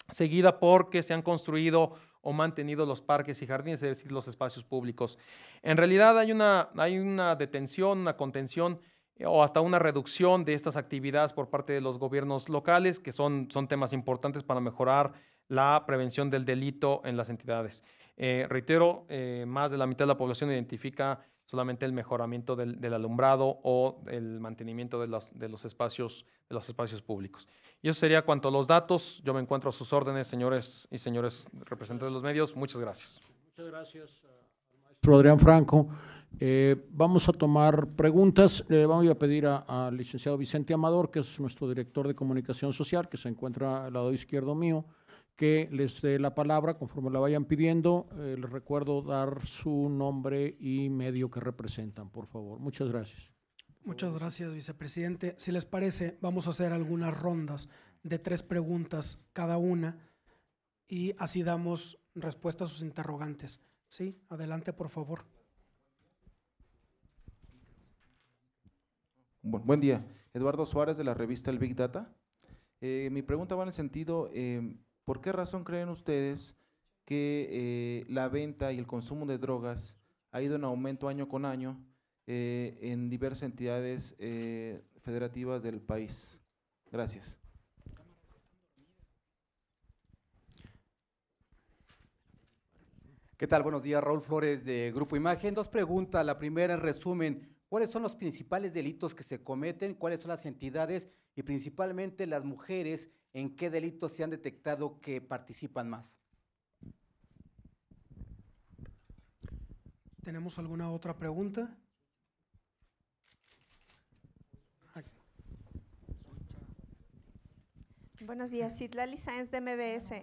seguida porque se han construido o mantenido los parques y jardines, es decir, los espacios públicos. En realidad hay una, hay una detención, una contención eh, o hasta una reducción de estas actividades por parte de los gobiernos locales, que son, son temas importantes para mejorar la prevención del delito en las entidades. Eh, reitero, eh, más de la mitad de la población identifica solamente el mejoramiento del, alumbrado o el mantenimiento de, los espacios, de los espacios públicos. Y eso sería cuanto a los datos. Yo me encuentro a sus órdenes, señores y señores representantes de los medios. Muchas gracias. Muchas gracias al maestro Adrián Franco. Eh, vamos a tomar preguntas. Le voy vamos a pedir al licenciado Vicente Amador, que es nuestro director de comunicación social, que se encuentra al lado izquierdo mío que les dé la palabra conforme la vayan pidiendo. Eh, les recuerdo dar su nombre y medio que representan, por favor. Muchas gracias. Muchas gracias, vicepresidente. Si les parece, vamos a hacer algunas rondas de tres preguntas cada una y así damos respuesta a sus interrogantes. Sí, adelante, por favor. Buen día. Eduardo Suárez de la revista El Big Data. Eh, mi pregunta va en el sentido, em, ¿Por qué razón creen ustedes que eh, la venta y el consumo de drogas ha ido en aumento año con año eh, en diversas entidades eh, federativas del país? Gracias. ¿Qué tal? Buenos días, Raúl Flores de Grupo Imagen. Dos preguntas. La primera, en resumen, ¿cuáles son los principales delitos que se cometen? ¿Cuáles son las entidades? Y principalmente las mujeres ¿en qué delitos se han detectado que participan más? ¿Tenemos alguna otra pregunta? Buenos días, Citlali Sáenz de MBS.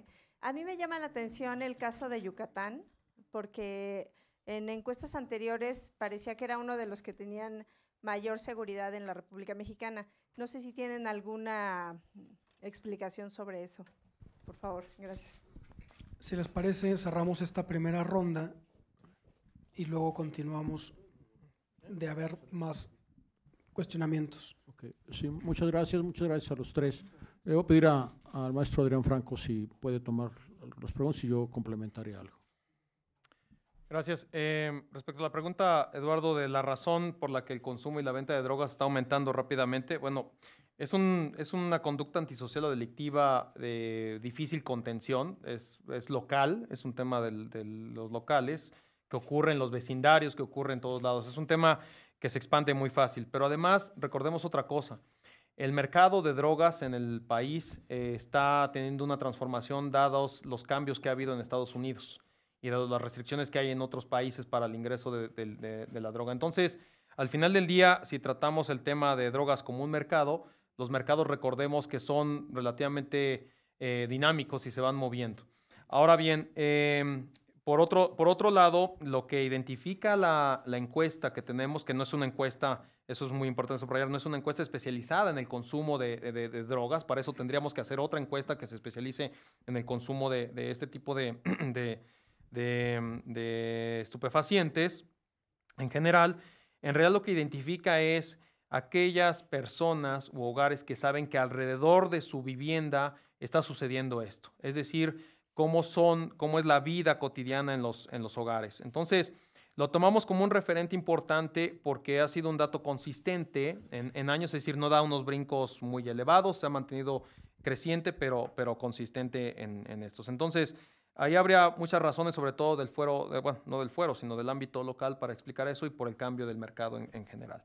A mí me llama la atención el caso de Yucatán, porque en encuestas anteriores parecía que era uno de los que tenían mayor seguridad en la República Mexicana. No sé si tienen alguna explicación sobre eso. Por favor, gracias. Si les parece, cerramos esta primera ronda y luego continuamos de haber más cuestionamientos. Sí, muchas gracias, muchas gracias a los tres. Le voy a pedir a, al maestro Adrián Franco si puede tomar las preguntas y yo complementaré algo. Gracias. Eh, respecto a la pregunta, Eduardo, de la razón por la que el consumo y la venta de drogas está aumentando rápidamente, bueno, es, un, es una conducta antisocial o delictiva de difícil contención, es, es local, es un tema de los locales, que ocurre en los vecindarios, que ocurre en todos lados. Es un tema que se expande muy fácil. Pero además, recordemos otra cosa. El mercado de drogas en el país eh, está teniendo una transformación dados los cambios que ha habido en Estados Unidos y dados las restricciones que hay en otros países para el ingreso de la droga. Entonces, al final del día, si tratamos el tema de drogas como un mercado, los mercados, recordemos que son relativamente eh, dinámicos y se van moviendo. Ahora bien, em, por, otro, por otro lado, lo que identifica la, encuesta que tenemos, que no es una encuesta, eso es muy importante subrayar, no es una encuesta especializada en el consumo de, drogas, para eso tendríamos que hacer otra encuesta que se especialice en el consumo de este tipo <clears throat> de, estupefacientes en general. En realidad lo que identifica es aquellas personas u hogares que saben que alrededor de su vivienda está sucediendo esto, es decir, cómo son, cómo es la vida cotidiana en los, en los hogares. Entonces, lo tomamos como un referente importante porque ha sido un dato consistente en, años, es decir, no da unos brincos muy elevados, se ha mantenido creciente, pero, pero consistente en, estos. Entonces, ahí habría muchas razones, sobre todo del fuero, bueno, no del fuero, sino del ámbito local para explicar eso y por el cambio del mercado en general.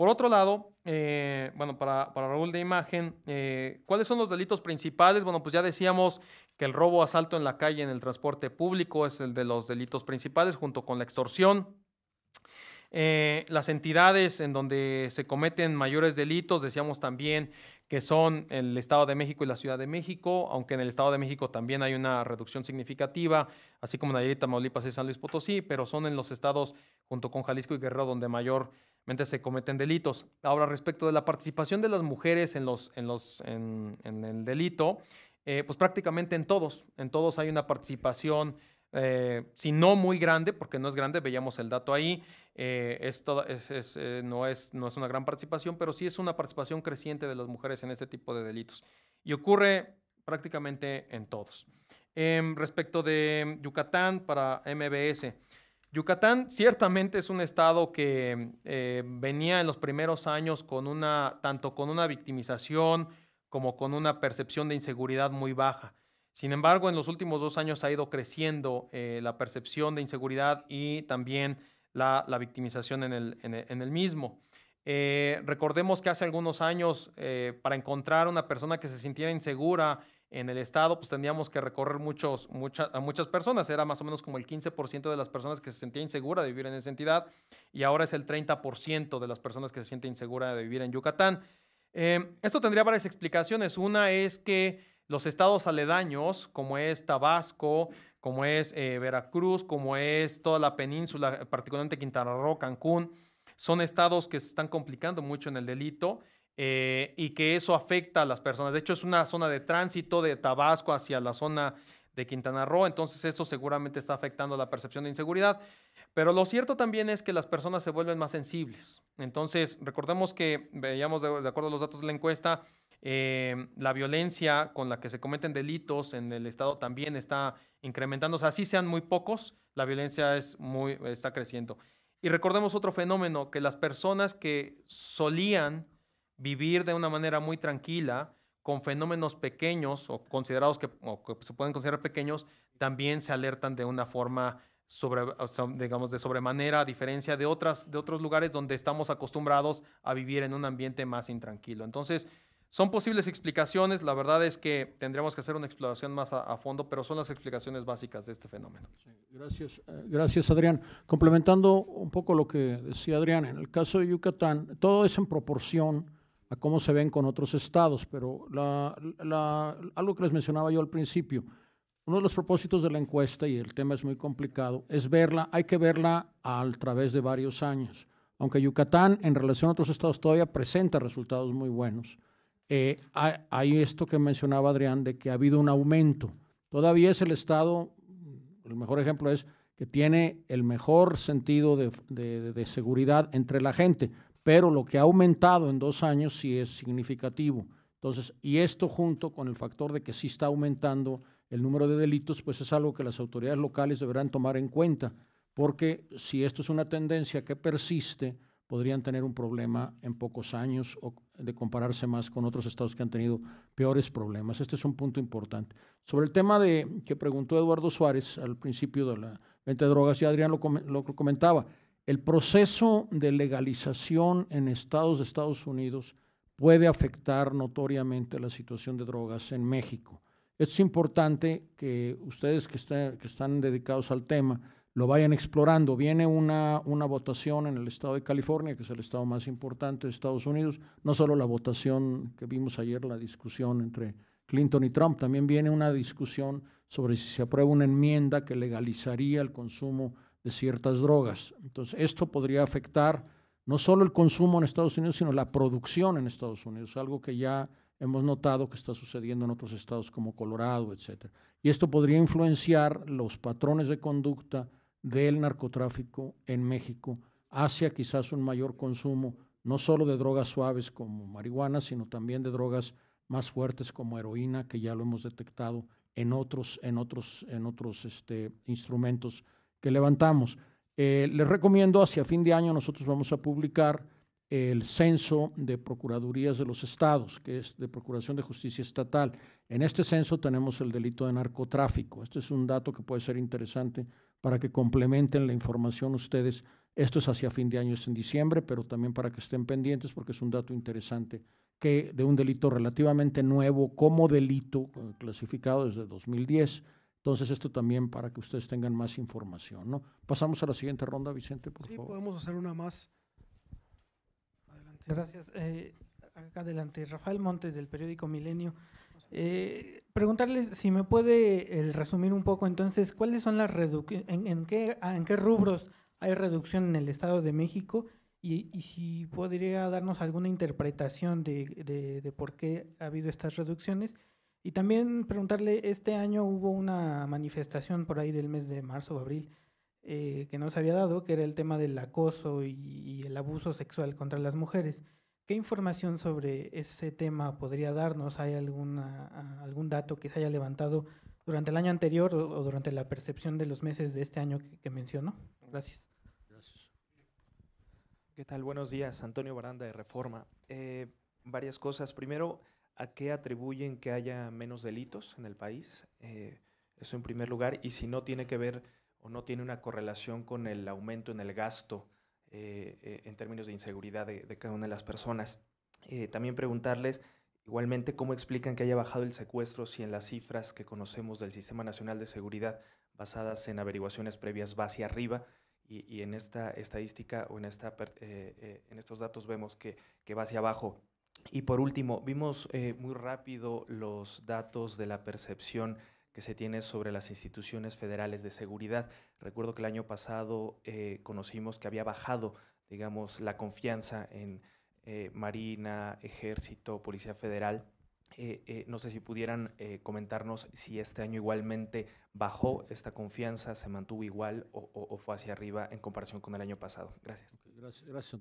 Por otro lado, eh, bueno, para, Raúl de Imagen, eh, ¿cuáles son los delitos principales? Bueno, pues ya decíamos que el robo, asalto en la calle, en el transporte público es el de los delitos principales, junto con la extorsión. Eh, las entidades en donde se cometen mayores delitos, decíamos también que son el Estado de México y la Ciudad de México, aunque en el Estado de México también hay una reducción significativa, así como Nayarit, Tamaulipas y San Luis Potosí, pero son en los estados junto con Jalisco y Guerrero donde mayormente se cometen delitos. Ahora, respecto de la participación de las mujeres en, los, en, los, en, el delito, eh, pues prácticamente en todos, en todos hay una participación eh, si no muy grande, porque no es grande, veíamos el dato ahí, eh, eh, no, es, no es una gran participación, pero sí es una participación creciente de las mujeres en este tipo de delitos. Y ocurre prácticamente en todos. Em, respecto de Yucatán para MBS, Yucatán ciertamente es un estado que venía en los primeros años con una, tanto con una victimización como con una percepción de inseguridad muy baja. Sin embargo, en los últimos dos años ha ido creciendo eh, la percepción de inseguridad y también la, victimización en el, mismo. Eh, recordemos que hace algunos años, eh, para encontrar una persona que se sintiera insegura en el Estado, pues tendríamos que recorrer muchos, a muchas personas. Era más o menos como el 15% de las personas que se sentía insegura de vivir en esa entidad y ahora es el 30% de las personas que se siente insegura de vivir en Yucatán. esto tendría varias explicaciones. Una es que los estados aledaños, como es Tabasco, como es eh, Veracruz, como es toda la península, particularmente Quintana Roo, Cancún, son estados que se están complicando mucho en el delito eh, y que eso afecta a las personas. De hecho, es una zona de tránsito de Tabasco hacia la zona de Quintana Roo, entonces eso seguramente está afectando la percepción de inseguridad. Pero lo cierto también es que las personas se vuelven más sensibles. Entonces, recordemos que, veíamos de acuerdo a los datos de la encuesta, eh, la violencia con la que se cometen delitos en el Estado también está incrementando. O sea, así sean muy pocos, la violencia es está creciendo. Y recordemos otro fenómeno, que las personas que solían vivir de una manera muy tranquila, con fenómenos pequeños o considerados que, se pueden considerar pequeños, también se alertan de una forma digamos, de sobremanera, a diferencia de, otras, de otros lugares donde estamos acostumbrados a vivir en un ambiente más intranquilo. Entonces, son posibles explicaciones, la verdad es que tendríamos que hacer una exploración más a, fondo, pero son las explicaciones básicas de este fenómeno. gracias, eh, gracias Adrián. Complementando un poco lo que decía Adrián, en el caso de Yucatán, todo es en proporción a cómo se ven con otros estados, pero algo que les mencionaba yo al principio, uno de los propósitos de la encuesta, y el tema es muy complicado, es verla, hay que verla a través de varios años, aunque Yucatán en relación a otros estados todavía presenta resultados muy buenos. Eh, hay esto que mencionaba Adrián, de que ha habido un aumento. Todavía es el Estado, el mejor ejemplo es que tiene el mejor sentido de, de seguridad entre la gente, pero lo que ha aumentado en dos años sí es significativo. Entonces, y esto junto con el factor de que sí está aumentando el número de delitos, pues es algo que las autoridades locales deberán tomar en cuenta, porque si esto es una tendencia que persiste, podrían tener un problema en pocos años o de compararse más con otros estados que han tenido peores problemas. Este es un punto importante. Sobre el tema de que preguntó Eduardo Suárez al principio de la venta de drogas, y Adrián lo, comentaba, el proceso de legalización en estados de Estados Unidos puede afectar notoriamente la situación de drogas en México. Es importante que ustedes que, que están dedicados al tema, lo vayan explorando. Viene una, una votación en el estado de California, que es el estado más importante de Estados Unidos, no solo la votación que vimos ayer, la discusión entre Clinton y Trump, también viene una discusión sobre si se aprueba una enmienda que legalizaría el consumo de ciertas drogas. Entonces, esto podría afectar no solo el consumo en Estados Unidos, sino la producción en Estados Unidos, algo que ya hemos notado que está sucediendo en otros estados como Colorado, etcétera. Y esto podría influenciar los patrones de conducta del narcotráfico en México hacia quizás un mayor consumo, no solo de drogas suaves como marihuana, sino también de drogas más fuertes como heroína, que ya lo hemos detectado en otros, en otros, en otros este, instrumentos que levantamos. Eh, les recomiendo, hacia fin de año nosotros vamos a publicar el censo de Procuradurías de los Estados, que es de Procuración de Justicia Estatal. En este censo tenemos el delito de narcotráfico. Este es un dato que puede ser interesante para que complementen la información ustedes. Esto es hacia fin de año, es en diciembre, pero también para que estén pendientes porque es un dato interesante que de un delito relativamente nuevo como delito eh, clasificado desde 2010. Entonces, esto también para que ustedes tengan más información. ¿no? Pasamos a la siguiente ronda, Vicente, por favor. Sí, podemos hacer una más. Adelante. Gracias. Eh, acá adelante. Rafael Montes, del periódico Milenio. Eh, preguntarle si me puede resumir un poco entonces, ¿cuáles son las en, qué, ah, en qué rubros hay reducción en el Estado de México? Y, si podría darnos alguna interpretación de, de, por qué ha habido estas reducciones. Y también preguntarle, este año hubo una manifestación por ahí del mes de marzo o abril eh, que no se había dado, que era el tema del acoso y el abuso sexual contra las mujeres. ¿Qué información sobre ese tema podría darnos? ¿Hay alguna, ah, algún dato que se haya levantado durante el año anterior o, durante la percepción de los meses de este año que, mencionó? Gracias. Gracias. ¿Qué tal? Buenos días, Antonio Baranda de Reforma. Eh, varias cosas. Primero, ¿a qué atribuyen que haya menos delitos en el país? Eh, eso en primer lugar. Y si no tiene que ver o no tiene una correlación con el aumento en el gasto eh, eh, en términos de inseguridad de, cada una de las personas. Eh, también preguntarles igualmente cómo explican que haya bajado el secuestro si en las cifras que conocemos del Sistema Nacional de Seguridad basadas en averiguaciones previas va hacia arriba y, en esta estadística o en, esta, en estos datos vemos que, que, va hacia abajo. Y por último, vimos muy rápido los datos de la percepción que se tiene sobre las instituciones federales de seguridad. Recuerdo que el año pasado eh, conocimos que había bajado, digamos, la confianza en eh, Marina, Ejército, Policía Federal. Eh, no sé si pudieran comentarnos si este año igualmente bajó esta confianza, se mantuvo igual o, fue hacia arriba en comparación con el año pasado. Gracias. gracias,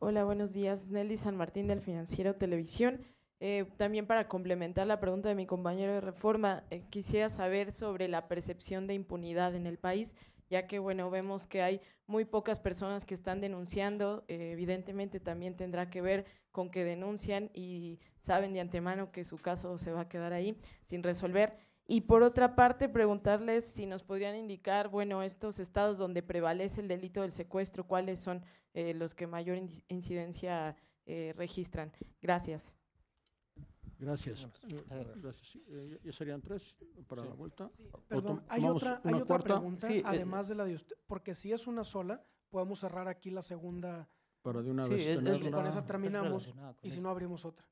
Hola, buenos días. Nelly San Martín del Financiero Televisión. Eh, también para complementar la pregunta de mi compañero de reforma, eh, quisiera saber sobre la percepción de impunidad en el país, ya que bueno, vemos que hay muy pocas personas que están denunciando, eh, evidentemente también tendrá que ver con que denuncian y saben de antemano que su caso se va a quedar ahí sin resolver. Y por otra parte, preguntarles si nos podrían indicar, bueno, estos estados donde prevalece el delito del secuestro, cuáles son los que mayor incidencia registran. Gracias. Gracias. Pues, eh, eh, ¿Ya serían tres para la vuelta? Perdón, hay otra, pregunta, eh, además de la de usted, porque si es una sola, podemos cerrar aquí la segunda. Pero de una vez. con esa terminamos y si no abrimos otra.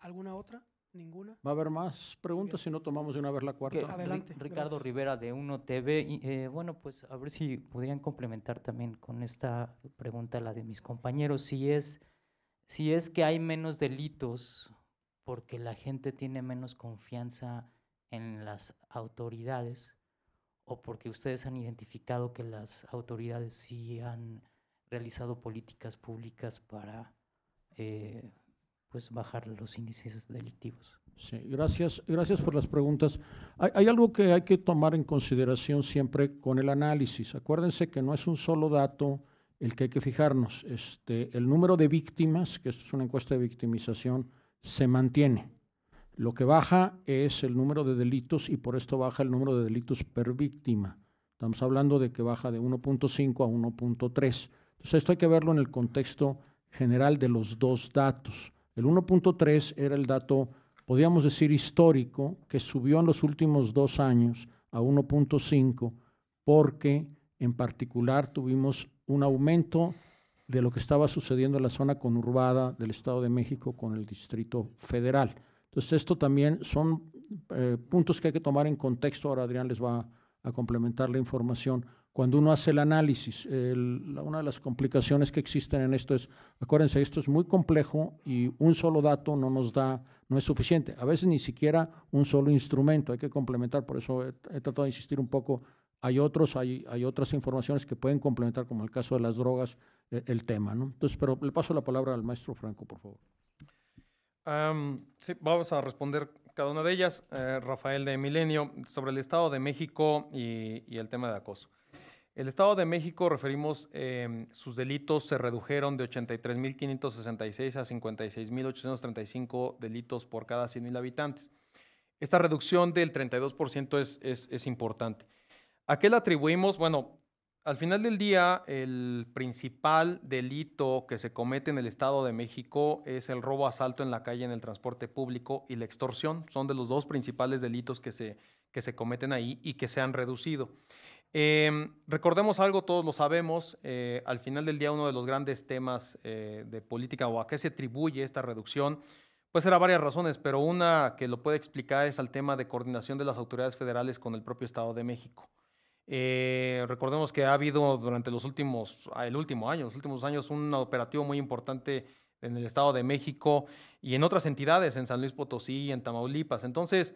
¿Alguna otra? ¿Ninguna? Va a haber más preguntas si no tomamos de una vez la cuarta. Ricardo Rivera de UNO tv bueno, pues a ver si podrían complementar también con esta pregunta la de mis compañeros. Si es, si es que hay menos delitos porque la gente tiene menos confianza en las autoridades o porque ustedes han identificado que las autoridades sí han realizado políticas públicas para eh, pues bajar los índices delictivos. Sí, gracias, gracias por las preguntas. Hay, hay, algo que hay que tomar en consideración siempre con el análisis. Acuérdense que no es un solo dato el que hay que fijarnos. Este, el número de víctimas, que esto es una encuesta de victimización, se mantiene. Lo que baja es el número de delitos y por esto baja el número de delitos per víctima. Estamos hablando de que baja de 1.5 a 1.3. Entonces esto hay que verlo en el contexto general de los dos datos. El 1.3 era el dato, podríamos decir, histórico, que subió en los últimos dos años a 1.5 porque en particular tuvimos un aumento de lo que estaba sucediendo en la zona conurbada del Estado de México con el Distrito Federal. Entonces, esto también son eh, puntos que hay que tomar en contexto. Ahora Adrián les va a, complementar la información. Cuando uno hace el análisis, una de las complicaciones que existen en esto es, acuérdense, esto es muy complejo y un solo dato no nos da, no es suficiente. A veces ni siquiera un solo instrumento, hay que complementar. Por eso he tratado de insistir un poco hay otros, hay, otras informaciones que pueden complementar, como el caso de las drogas, eh, el tema. ¿no? Entonces, pero le paso la palabra al maestro Franco, por favor. sí, vamos a responder cada una de ellas. Eh, Rafael de Milenio, sobre el Estado de México y, el tema de acoso. El Estado de México, referimos, em, sus delitos se redujeron de 83.566 a 56.835 delitos por cada 100.000 habitantes. Esta reducción del 32% es, es importante. ¿A qué le atribuimos? Bueno, al final del día, el principal delito que se comete en el Estado de México es el robo, asalto en la calle, en el transporte público y la extorsión. Son de los dos principales delitos que se, que se cometen ahí y que se han reducido. Em, recordemos algo, todos lo sabemos, eh, al final del día uno de los grandes temas eh, de política o a qué se atribuye esta reducción, pues será varias razones, pero una que lo puede explicar es al tema de coordinación de las autoridades federales con el propio Estado de México. Eh, recordemos que ha habido durante los últimos, ah, el último año, los últimos años, un operativo muy importante en el Estado de México y en otras entidades, en San Luis Potosí y en Tamaulipas. Entonces,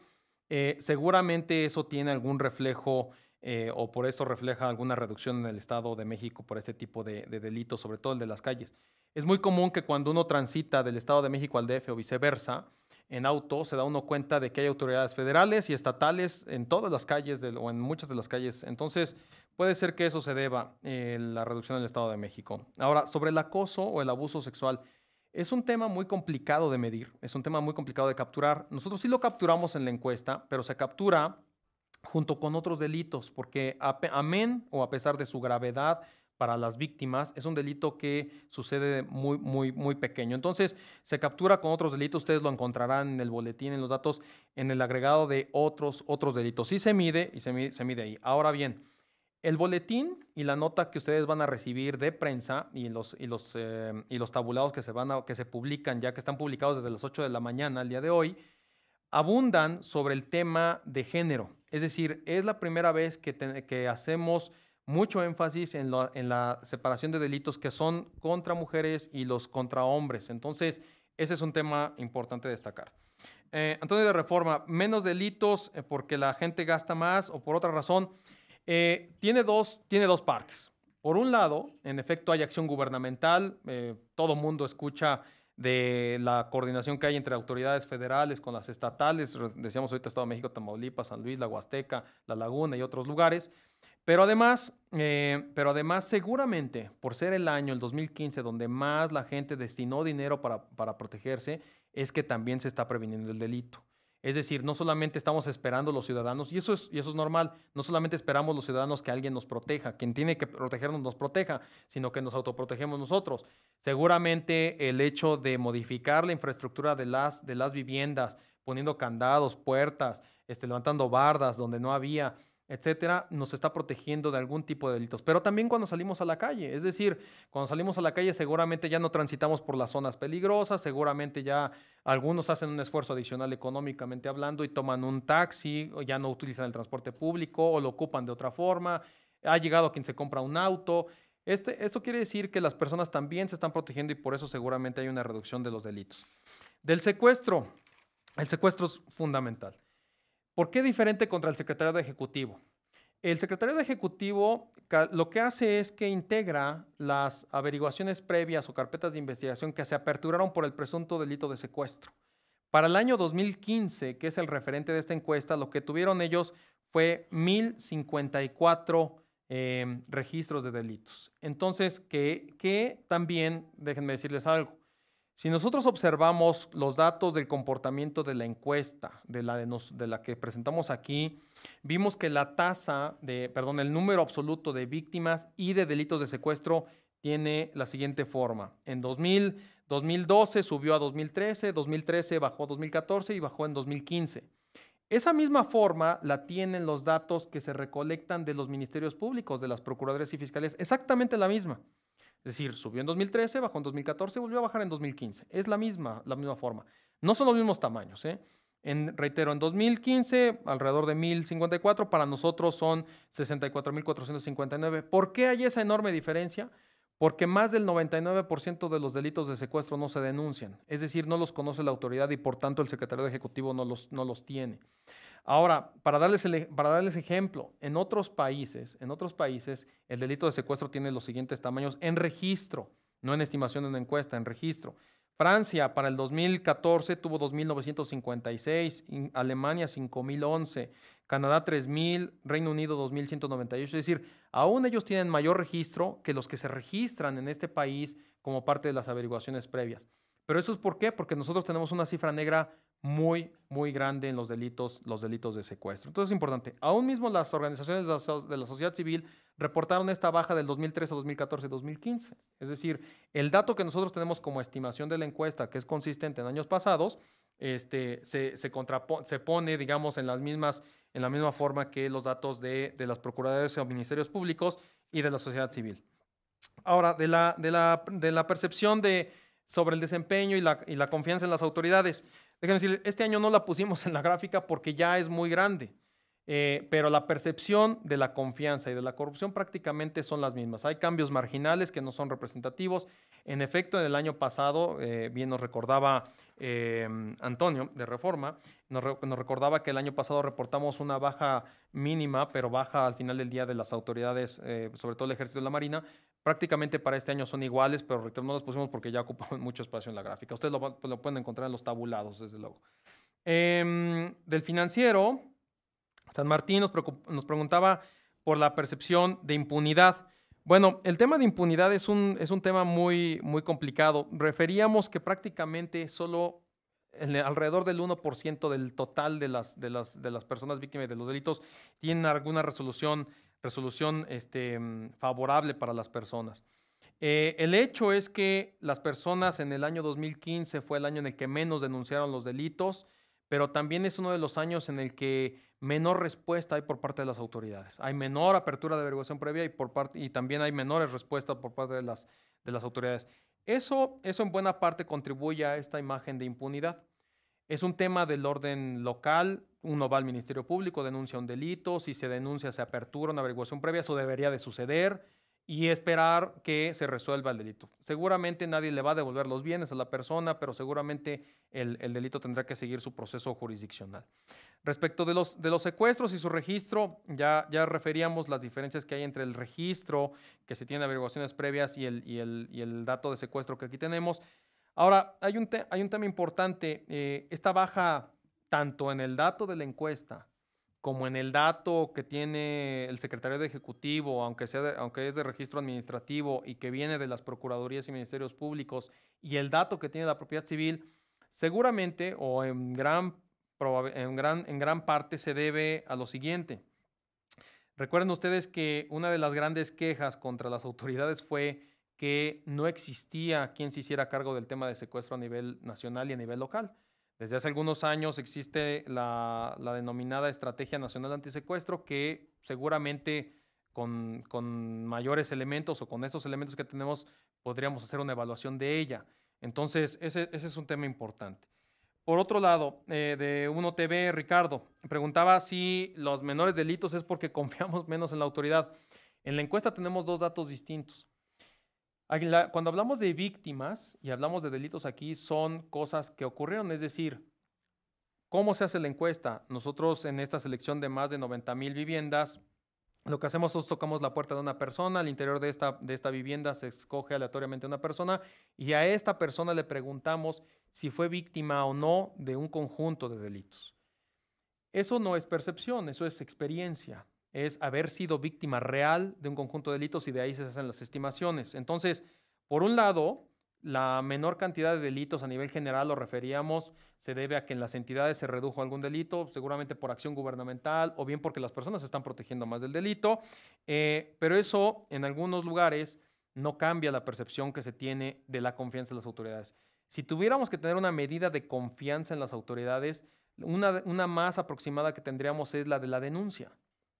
eh, seguramente eso tiene algún reflejo eh, o por eso refleja alguna reducción en el Estado de México por este tipo de, de, delitos, sobre todo el de las calles. Es muy común que cuando uno transita del Estado de México al DF o viceversa, en auto, se da uno cuenta de que hay autoridades federales y estatales en todas las calles o en muchas de las calles. Entonces, puede ser que eso se deba, a eh, la reducción del Estado de México. Ahora, sobre el acoso o el abuso sexual, es un tema muy complicado de medir, es un tema muy complicado de capturar. Nosotros sí lo capturamos en la encuesta, pero se captura junto con otros delitos, porque amén o a pesar de su gravedad para las víctimas. Es un delito que sucede muy, muy, muy pequeño. Entonces, se captura con otros delitos. Ustedes lo encontrarán en el boletín, en los datos, en el agregado de otros, otros delitos. Sí se mide y se mide, se mide ahí. Ahora bien, el boletín y la nota que ustedes van a recibir de prensa y los, y los, eh, y los tabulados que se, van a, que se publican, ya que están publicados desde las 8 de la mañana al día de hoy, abundan sobre el tema de género. Es decir, es la primera vez que, que hacemos mucho énfasis en la, separación de delitos que son contra mujeres y los contra hombres. Entonces, ese es un tema importante destacar. Eh, Antonio de Reforma, menos delitos eh, porque la gente gasta más o por otra razón. Eh, tiene, dos, tiene dos partes. Por un lado, en efecto, hay acción gubernamental. todo mundo escucha de la coordinación que hay entre autoridades federales con las estatales. Decíamos ahorita Estado de México, Tamaulipas, San Luis, La Huasteca, La Laguna y otros lugares. Pero además, eh, pero además, seguramente por ser el año, el 2015, donde más la gente destinó dinero para, para, protegerse, es que también se está previniendo el delito. Es decir, no solamente estamos esperando los ciudadanos, y eso es, y eso es normal, no solamente esperamos los ciudadanos que alguien nos proteja, quien tiene que protegernos nos proteja, sino que nos autoprotegemos nosotros. Seguramente el hecho de modificar la infraestructura de las, de las viviendas, poniendo candados, puertas, este, levantando bardas donde no había, etcétera, nos está protegiendo de algún tipo de delitos. Pero también cuando salimos a la calle, es decir, cuando salimos a la calle seguramente ya no transitamos por las zonas peligrosas, seguramente ya algunos hacen un esfuerzo adicional económicamente hablando y toman un taxi, o ya no utilizan el transporte público o lo ocupan de otra forma, ha llegado quien se compra un auto. Este, esto quiere decir que las personas también se están protegiendo y por eso seguramente hay una reducción de los delitos. Del secuestro, el secuestro es fundamental. ¿Por qué diferente contra el secretario de Ejecutivo? El secretario de Ejecutivo lo que hace es que integra las averiguaciones previas o carpetas de investigación que se aperturaron por el presunto delito de secuestro. Para el año 2015, que es el referente de esta encuesta, lo que tuvieron ellos fue 1.054 eh, registros de delitos. Entonces, que, que también, déjenme decirles algo, si nosotros observamos los datos del comportamiento de la encuesta, de la, que presentamos aquí, vimos que la tasa de, perdón, el número absoluto de víctimas y de delitos de secuestro tiene la siguiente forma. En 2000, 2012 subió a 2013, 2013 bajó a 2014 y bajó en 2015. Esa misma forma la tienen los datos que se recolectan de los ministerios públicos, de las procuradoras y fiscales, exactamente la misma. Es decir, subió en 2013, bajó en 2014, volvió a bajar en 2015. Es la misma, la misma forma. No son los mismos tamaños. ¿eh? En, reitero, en 2015, alrededor de 1054, para nosotros son 64.459. ¿Por qué hay esa enorme diferencia? Porque más del 99% de los delitos de secuestro no se denuncian, es decir, no los conoce la autoridad y por tanto el secretario Ejecutivo no los, no los tiene. Ahora, para darles, e, para ejemplo, en otros países, en otros países, el delito de secuestro tiene los siguientes tamaños en registro, no en estimación de una encuesta, en registro. Francia para el 2014 tuvo 2.956, Alemania 5.011, Canadá 3.000, Reino Unido 2.198. Es decir, aún ellos tienen mayor registro que los que se registran en este país como parte de las averiguaciones previas. Pero eso es por qué, porque nosotros tenemos una cifra negra muy, muy grande en los delitos, los delitos de secuestro. Entonces es importante. Aún mismo las organizaciones de la, sociedad civil reportaron esta baja del 2013 a 2014 2015. Es decir, el dato que nosotros tenemos como estimación de la encuesta, que es consistente en años pasados, este, se, se, se pone, digamos, en, las mismas, en la misma forma que los datos de, de las procuradurías o ministerios públicos y de la sociedad civil. Ahora, de la, de la, de la percepción de, sobre el desempeño y la, y la confianza en las autoridades déjenme decir, este año no la pusimos <laughs> en la gráfica porque ya es muy grande, eh, pero la percepción de la confianza y de la corrupción prácticamente son las mismas. Hay cambios marginales que no son representativos. En efecto, en el año pasado, eh, bien nos recordaba eh, Antonio de Reforma, nos, recordaba que el año pasado reportamos una baja mínima, pero baja al final del día de las autoridades, sobre todo el Ejército y la Marina, prácticamente para este año son iguales, pero no los pusimos porque ya ocupan <laughs> mucho espacio en la gráfica. Ustedes pues, lo, pueden encontrar en los tabulados, desde luego. Em, del financiero, San Martín nos, preguntaba por la percepción de impunidad. Bueno, el tema de impunidad es un, es un tema muy, muy complicado. Referíamos que prácticamente solo alrededor del 1% del total de las, las, de las personas víctimas de los delitos tienen alguna resolución resolución este, mm, favorable para las personas. Eh, el hecho es que las personas en el año 2015 fue el año en el que menos denunciaron los delitos, pero también es uno de los años en el que menor respuesta hay por parte de las autoridades. Hay menor apertura de averiguación previa y, por parte, y también hay menores respuestas por parte de las, de las autoridades. Eso, eso en buena parte contribuye a esta imagen de impunidad. Es un tema del orden local, uno va al Ministerio Público, denuncia un delito, si se denuncia se apertura una averiguación previa, eso debería de suceder y esperar que se resuelva el delito. Seguramente nadie le va a devolver los bienes a la persona, pero seguramente el, delito tendrá que seguir su proceso jurisdiccional. Respecto de los, de los secuestros y su registro, ya, ya referíamos las diferencias que hay entre el registro que se tiene averiguaciones previas y el, el, y el dato de secuestro que aquí tenemos. Ahora, hay un, hay un tema importante. Eh, esta baja, tanto en el dato de la encuesta como en el dato que tiene el secretario de Ejecutivo, aunque, sea aunque es de registro administrativo y que viene de las Procuradurías y Ministerios Públicos, y el dato que tiene la propiedad civil, seguramente o en gran, gran, en gran parte se debe a lo siguiente. Recuerden ustedes que una de las grandes quejas contra las autoridades fue que no existía quien se hiciera cargo del tema de secuestro a nivel nacional y a nivel local. Desde hace algunos años existe la, denominada Estrategia Nacional Antisecuestro, que seguramente con, mayores elementos o con estos elementos que tenemos podríamos hacer una evaluación de ella. Entonces, ese, es un tema importante. Por otro lado, eh, de UNO tv Ricardo, preguntaba si los menores delitos es porque <laughs> confiamos menos en la autoridad. En la encuesta tenemos dos datos distintos. Cuando hablamos de víctimas y hablamos de delitos aquí, son cosas que ocurrieron, es decir, ¿cómo se hace la encuesta? Nosotros en esta selección de más de 90 mil viviendas, lo que hacemos es tocamos la puerta de una persona, al interior de esta, de esta vivienda se escoge aleatoriamente una persona y a esta persona le preguntamos si fue víctima o no de un conjunto de delitos. Eso no es percepción, eso es experiencia es haber sido víctima real de un conjunto de delitos y de ahí se hacen las estimaciones. Entonces, por un lado, la menor cantidad de delitos a nivel general, lo referíamos, se debe a que en las entidades se redujo algún delito, seguramente por acción gubernamental o bien porque las personas se están protegiendo más del delito, eh, pero eso en algunos lugares no cambia la percepción que se tiene de la confianza en las autoridades. Si tuviéramos que tener una medida de confianza en las autoridades, una más aproximada que tendríamos es la de la denuncia.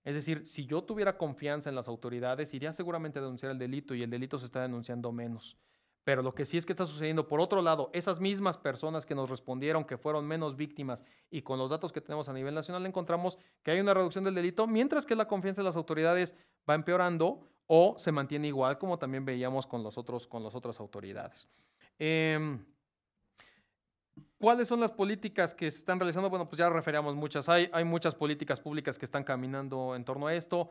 Es decir, si yo tuviera confianza en las autoridades, iría seguramente a denunciar el delito y el delito se está denunciando menos. Pero lo que sí es que está sucediendo, por otro lado, esas mismas personas que nos respondieron que fueron menos víctimas y con los datos que tenemos a nivel nacional encontramos que hay una reducción del delito, mientras que la confianza en las autoridades va empeorando o se mantiene igual como también veíamos con, los otros, con las otras autoridades. Em, ¿Cuáles son las políticas que se están realizando? Bueno, pues ya referíamos muchas. Hay, hay muchas políticas públicas que están caminando en torno a esto.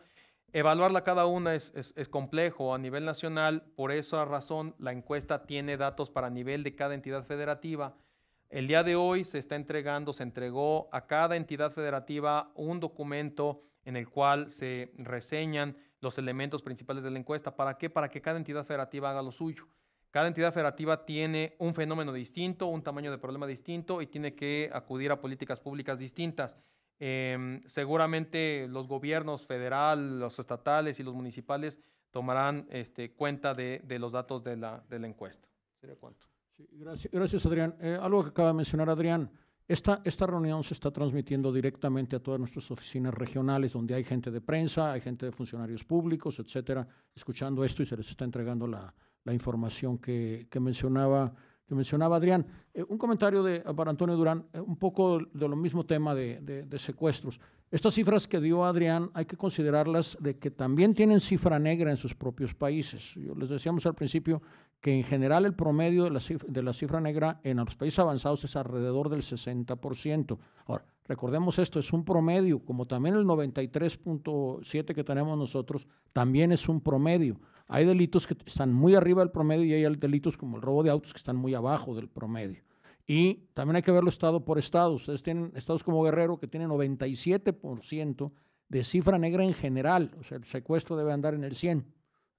Evaluarla cada una es, es, complejo a nivel nacional. Por esa razón, la encuesta tiene datos para nivel de cada entidad federativa. El día de hoy se está entregando, se entregó a cada entidad federativa un documento en el cual se reseñan los elementos principales de la encuesta. ¿Para qué? Para que cada entidad federativa haga lo suyo. Cada entidad federativa tiene un fenómeno distinto, un tamaño de problema distinto y tiene que acudir a políticas públicas distintas. Em, seguramente los gobiernos federal, los estatales y los municipales tomarán este, cuenta de, los datos de la, la encuesta. cuánto? gracias, Adrián. Eh, algo que acaba de mencionar Adrián. Esta, esta reunión se está transmitiendo directamente a todas nuestras oficinas regionales, donde hay gente de prensa, hay gente de funcionarios públicos, etcétera, escuchando esto y se les está entregando la, la información que, mencionaba, que mencionaba Adrián. Eh, un comentario de, para Antonio Durán, eh, un poco de lo mismo tema de, secuestros. Estas cifras que dio Adrián hay que considerarlas de que también tienen cifra negra en sus propios países. Yo les decíamos al principio que en general el promedio de la de la cifra negra en los países avanzados es alrededor del 60%. Ahora, Recordemos esto, es un promedio, como también el 93.7 que tenemos nosotros, también es un promedio. Hay delitos que están muy arriba del promedio y hay delitos como el robo de autos que están muy abajo del promedio. Y también hay que verlo estado por estado. Ustedes tienen estados como Guerrero que tiene 97% de cifra negra en general. O sea, el secuestro debe andar en el 100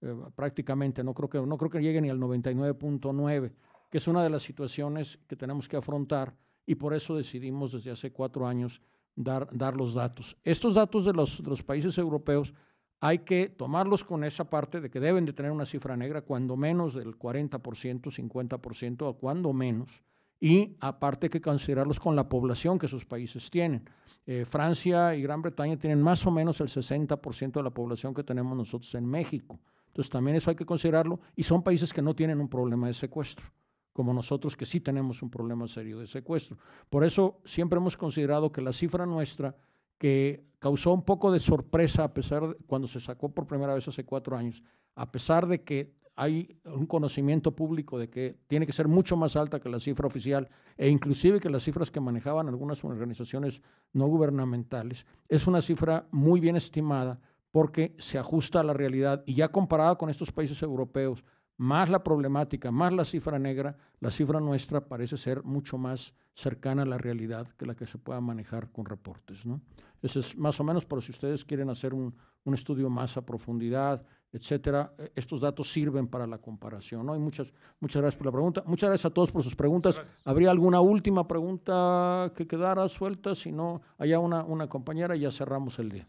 eh, prácticamente. No creo, que, no creo que llegue ni al 99.9, que es una de las situaciones que tenemos que afrontar y por eso decidimos desde hace cuatro años dar, dar los datos. Estos datos de los, de los países europeos hay que tomarlos con esa parte de que deben de tener una cifra negra, cuando menos del 40%, 50% o cuando menos, y aparte que considerarlos con la población que esos países tienen. Eh, Francia y Gran Bretaña tienen más o menos el 60% de la población que tenemos nosotros en México. Entonces también eso hay que considerarlo y son países que no tienen un problema de secuestro como nosotros que sí tenemos un problema serio de secuestro. Por eso siempre hemos considerado que la cifra nuestra que causó un poco de sorpresa a pesar cuando se sacó por primera vez hace cuatro años, a pesar de que hay un conocimiento público de que tiene que ser mucho más alta que la cifra oficial e inclusive que las cifras que manejaban algunas organizaciones no gubernamentales, es una cifra muy bien estimada porque se ajusta a la realidad y ya comparada con estos países europeos, más la problemática, más la cifra negra, la cifra nuestra parece ser mucho más cercana a la realidad que la que se pueda manejar con reportes. ¿no? Eso es más o menos pero si ustedes quieren hacer un, estudio más a profundidad, etcétera. Eh, estos datos sirven para la comparación, ¿no? muchas, muchas gracias por la pregunta. Muchas gracias a todos por sus preguntas. ¿Habría alguna última pregunta que quedara suelta? Si no, allá una, compañera y ya cerramos el día.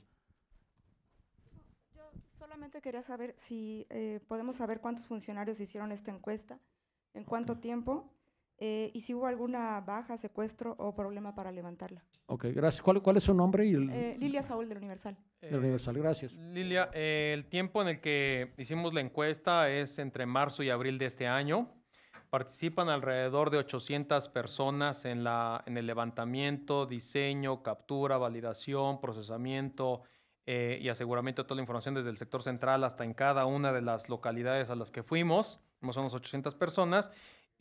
Yo solamente quería saber si eh, podemos saber cuántos funcionarios hicieron esta encuesta, en cuánto tiempo eh, y si hubo alguna baja, secuestro o problema para levantarla. Ok, gracias. ¿Cuál, es su nombre? Y eh, Lilia Saúl del Universal. del Universal, gracias. Lilia, eh, el tiempo en el que hicimos la encuesta es entre marzo y abril de este año. Participan alrededor de 800 personas en, la, en el levantamiento, diseño, captura, validación, procesamiento y aseguramiento de toda la información desde el sector central hasta en cada una de las localidades a las que fuimos. Somos unos 800 personas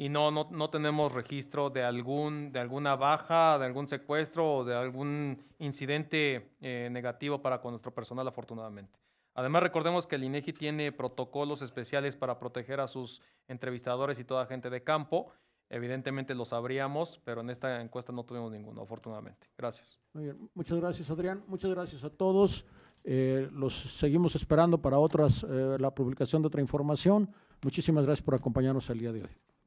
y no, no, no, tenemos registro de, algún, de alguna baja, de algún secuestro o de algún incidente eh, negativo para con nuestro personal, afortunadamente. Además, recordemos que el INEGI tiene protocolos especiales para proteger a sus entrevistadores y toda gente de campo. Evidentemente los sabríamos, pero en esta encuesta no tuvimos ninguno, afortunadamente. Gracias. Muy bien. Muchas gracias, Adrián. Muchas gracias a todos. Eh, los seguimos esperando para otras, eh, la publicación de otra información. Muchísimas gracias por acompañarnos el día de hoy.